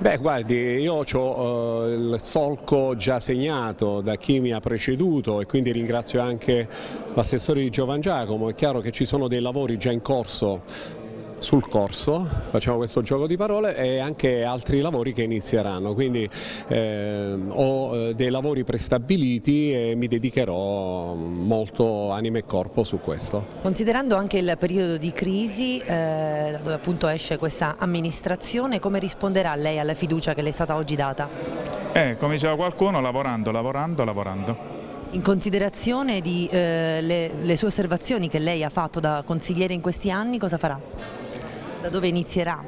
Beh guardi, io ho eh, il solco già segnato da chi mi ha preceduto e quindi ringrazio anche l'assessore di Giovan Giacomo, è chiaro che ci sono dei lavori già in corso sul corso, facciamo questo gioco di parole e anche altri lavori che inizieranno, quindi ehm, eh, ho dei lavori prestabiliti e mi dedicherò molto anima e corpo su questo. Considerando anche il periodo di crisi eh, da dove appunto esce questa amministrazione, come risponderà lei alla fiducia che le è stata oggi data? Eh, come diceva qualcuno, lavorando, lavorando, lavorando. In considerazione delle eh, sue osservazioni che lei ha fatto da consigliere in questi anni, cosa farà? da dove inizierà?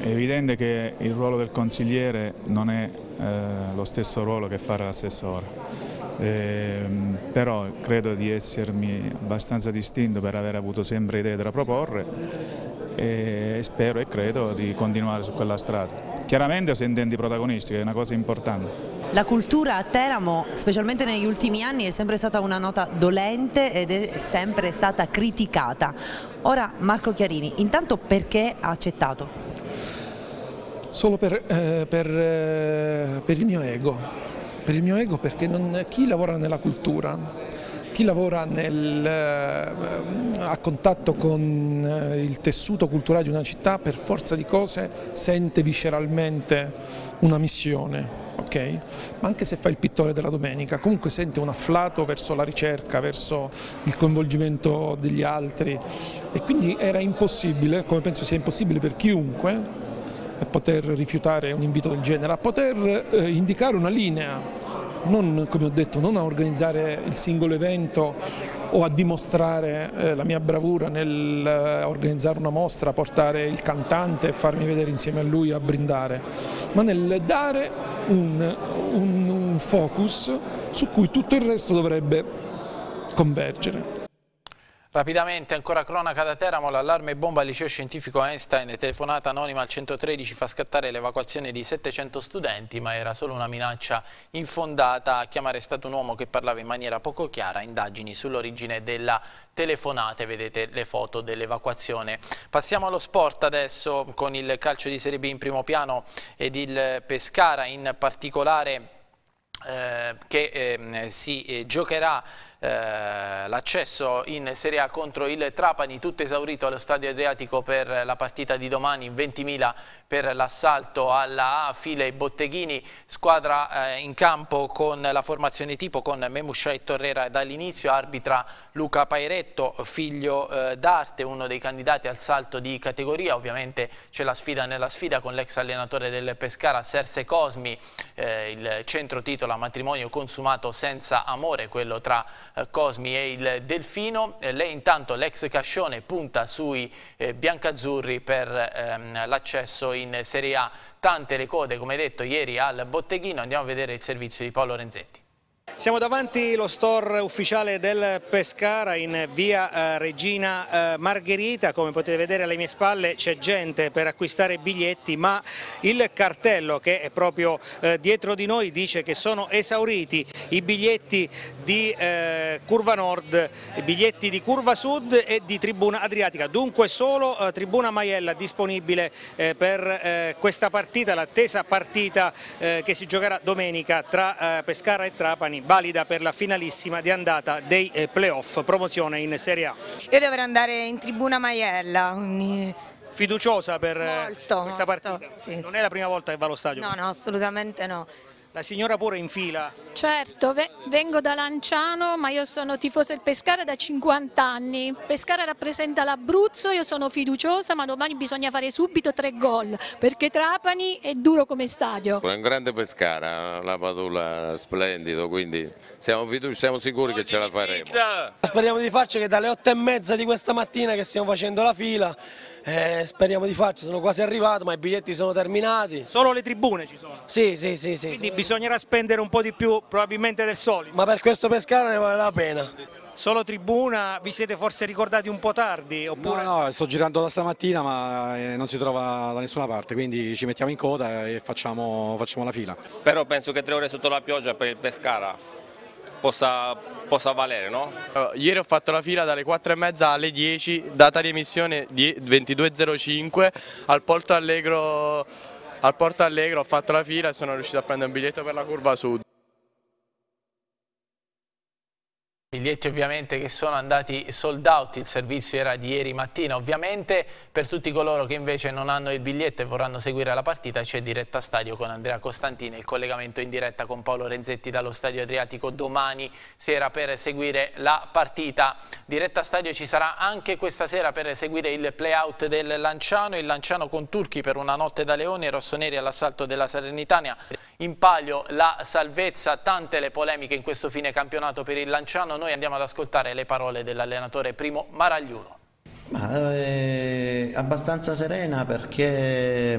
È evidente che il ruolo del consigliere non è eh, lo stesso ruolo che fare l'assessore, eh, però credo di essermi abbastanza distinto per aver avuto sempre idee da proporre e spero e credo di continuare su quella strada. Chiaramente sentendo i protagonisti, che è una cosa importante. La cultura a Teramo, specialmente negli ultimi anni, è sempre stata una nota dolente ed è sempre stata criticata. Ora Marco Chiarini, intanto perché ha accettato? Solo per, eh, per, eh, per il mio ego, per il mio ego perché non, chi lavora nella cultura chi lavora nel, eh, a contatto con eh, il tessuto culturale di una città per forza di cose sente visceralmente una missione, okay? ma anche se fa il pittore della domenica, comunque sente un afflato verso la ricerca, verso il coinvolgimento degli altri e quindi era impossibile, come penso sia impossibile per chiunque, eh, poter rifiutare un invito del genere, a poter eh, indicare una linea non come ho detto non a organizzare il singolo evento o a dimostrare eh, la mia bravura nel eh, organizzare una mostra, portare il cantante e farmi vedere insieme a lui a brindare, ma nel dare un, un, un focus su cui tutto il resto dovrebbe convergere. Rapidamente, ancora cronaca da Teramo, l'allarme bomba al liceo scientifico Einstein, telefonata anonima al 113 fa scattare l'evacuazione di 700 studenti, ma era solo una minaccia infondata. A chiamare è stato un uomo che parlava in maniera poco chiara, indagini sull'origine della telefonate, vedete le foto dell'evacuazione. Passiamo allo sport adesso con il calcio di Serie B in primo piano ed il Pescara in particolare eh, che eh, si eh, giocherà eh, l'accesso in Serie A contro il Trapani, tutto esaurito allo stadio Adriatico per la partita di domani, 20.000 per l'assalto alla A, File Botteghini, squadra eh, in campo con la formazione tipo con Memusha e Torrera dall'inizio, arbitra Luca Pairetto, figlio eh, d'arte, uno dei candidati al salto di categoria, ovviamente c'è la sfida nella sfida con l'ex allenatore del Pescara Serse Cosmi, eh, il centro titolo a matrimonio consumato senza amore, quello tra eh, Cosmi e il Delfino, eh, lei intanto l'ex Cascione punta sui eh, biancazzurri per ehm, l'accesso in in Serie A. Tante le code, come detto ieri al botteghino, andiamo a vedere il servizio di Paolo Renzetti. Siamo davanti allo store ufficiale del Pescara in via eh, Regina eh, Margherita, come potete vedere alle mie spalle c'è gente per acquistare biglietti ma il cartello che è proprio eh, dietro di noi dice che sono esauriti i biglietti di Curva Nord, i biglietti di Curva Sud e di Tribuna Adriatica, dunque solo Tribuna Maiella disponibile per questa partita, l'attesa partita che si giocherà domenica tra Pescara e Trapani valida per la finalissima di andata dei eh, playoff, promozione in Serie A. Io dovrei andare in tribuna Maiella, quindi fiduciosa per eh, molto, questa molto, partita? Sì. Non è la prima volta che va allo stadio? No, no, assolutamente no. La signora pure in fila? Certo, vengo da Lanciano ma io sono tifosa del Pescara da 50 anni. Pescara rappresenta l'Abruzzo, io sono fiduciosa ma domani bisogna fare subito tre gol perché Trapani è duro come stadio. È un grande Pescara, la Padula splendido quindi siamo, siamo sicuri che ce la faremo. Speriamo di farci che dalle 8 e mezza di questa mattina che stiamo facendo la fila eh, speriamo di farci, sono quasi arrivato ma i biglietti sono terminati. Solo le tribune ci sono? Sì, sì, sì. sì Quindi sì. bisognerà spendere un po' di più probabilmente del solito. Ma per questo Pescara ne vale la pena. Solo tribuna, vi siete forse ricordati un po' tardi? Oppure... No, no, sto girando da stamattina ma eh, non si trova da nessuna parte, quindi ci mettiamo in coda e facciamo, facciamo la fila. Però penso che tre ore sotto la pioggia per il Pescara possa, possa valere. No? Ieri ho fatto la fila dalle 4.30 alle 10, data di emissione 22.05 al Porto Allegro, al Porto Allegro ho fatto la fila e sono riuscito a prendere un biglietto per la curva sud. Biglietti ovviamente che sono andati sold out, il servizio era di ieri mattina ovviamente, per tutti coloro che invece non hanno il biglietto e vorranno seguire la partita c'è diretta stadio con Andrea Costantini, il collegamento in diretta con Paolo Renzetti dallo stadio Adriatico domani sera per seguire la partita. Diretta stadio ci sarà anche questa sera per seguire il playout del Lanciano, il Lanciano con Turchi per una notte da leoni, i rossoneri all'assalto della Salernitania in palio la salvezza, tante le polemiche in questo fine campionato per il Lanciano, noi andiamo ad ascoltare le parole dell'allenatore Primo Maragliulo. Ma è eh, abbastanza serena perché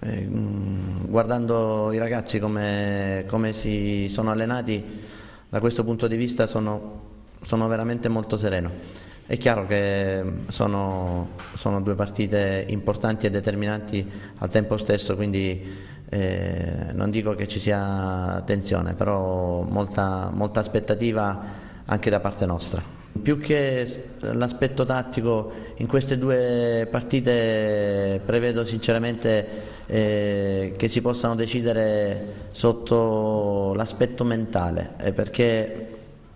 eh, mm, guardando i ragazzi come, come, si sono allenati da questo punto di vista sono, sono veramente molto sereno. È chiaro che mm, sono, sono, due partite importanti e determinanti al tempo stesso, quindi eh, non dico che ci sia tensione, però molta, molta aspettativa anche da parte nostra. Più che l'aspetto tattico, in queste due partite prevedo sinceramente eh, che si possano decidere sotto l'aspetto mentale, eh, perché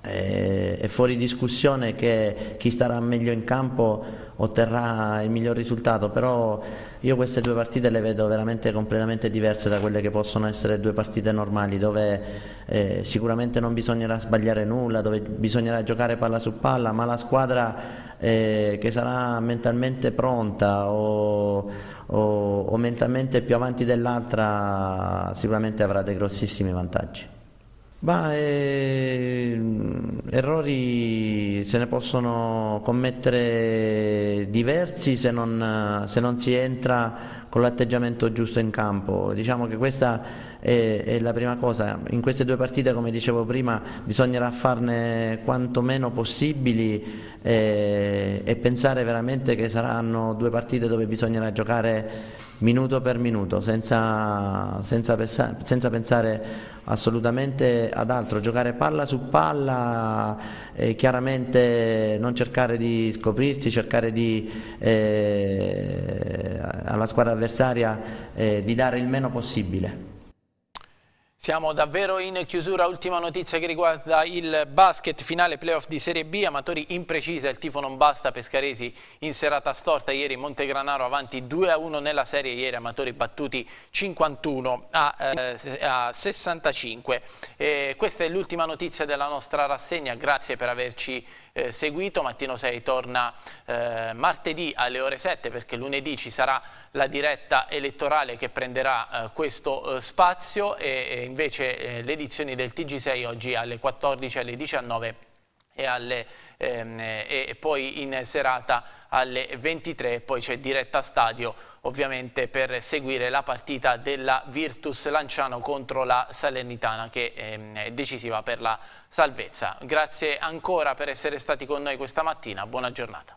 eh, è fuori discussione che chi starà meglio in campo otterrà il miglior risultato, però io queste due partite le vedo veramente completamente diverse da quelle che possono essere due partite normali, dove eh, sicuramente non bisognerà sbagliare nulla, dove bisognerà giocare palla su palla, ma la squadra eh, che sarà mentalmente pronta o, o, o mentalmente più avanti dell'altra sicuramente avrà dei grossissimi vantaggi. Bah, eh, errori se ne possono commettere diversi se non, se non si entra con l'atteggiamento giusto in campo. Diciamo che questa è, è, la prima cosa. In queste due partite, come dicevo prima, bisognerà farne quanto meno possibili eh, e pensare veramente che saranno due partite dove bisognerà giocare minuto per minuto, senza, senza, pensa, senza pensare assolutamente ad altro, giocare palla su palla, e eh, chiaramente non cercare di scoprirsi, cercare di, eh, alla squadra avversaria eh, di dare il meno possibile. Siamo davvero in chiusura, ultima notizia che riguarda il basket, finale playoff di Serie B, amatori imprecisa, il tifo non basta, Pescaresi in serata storta ieri, Montegranaro avanti 2-1 nella serie, ieri amatori battuti 51 a, eh, a 65. E eh, questa è l'ultima notizia della nostra rassegna, grazie per averci seguito eh, seguito. Mattino 6 torna eh, martedì alle ore 7 perché lunedì ci sarà la diretta elettorale che prenderà eh, questo eh, spazio e, e invece eh, le edizioni del TG6 oggi alle 14, alle 19 e alle 20. Ehm, e poi in serata alle 23 poi c'è diretta stadio ovviamente per seguire la partita della Virtus Lanciano contro la Salernitana che ehm, è decisiva per la salvezza. Grazie ancora per essere stati con noi questa mattina, buona giornata.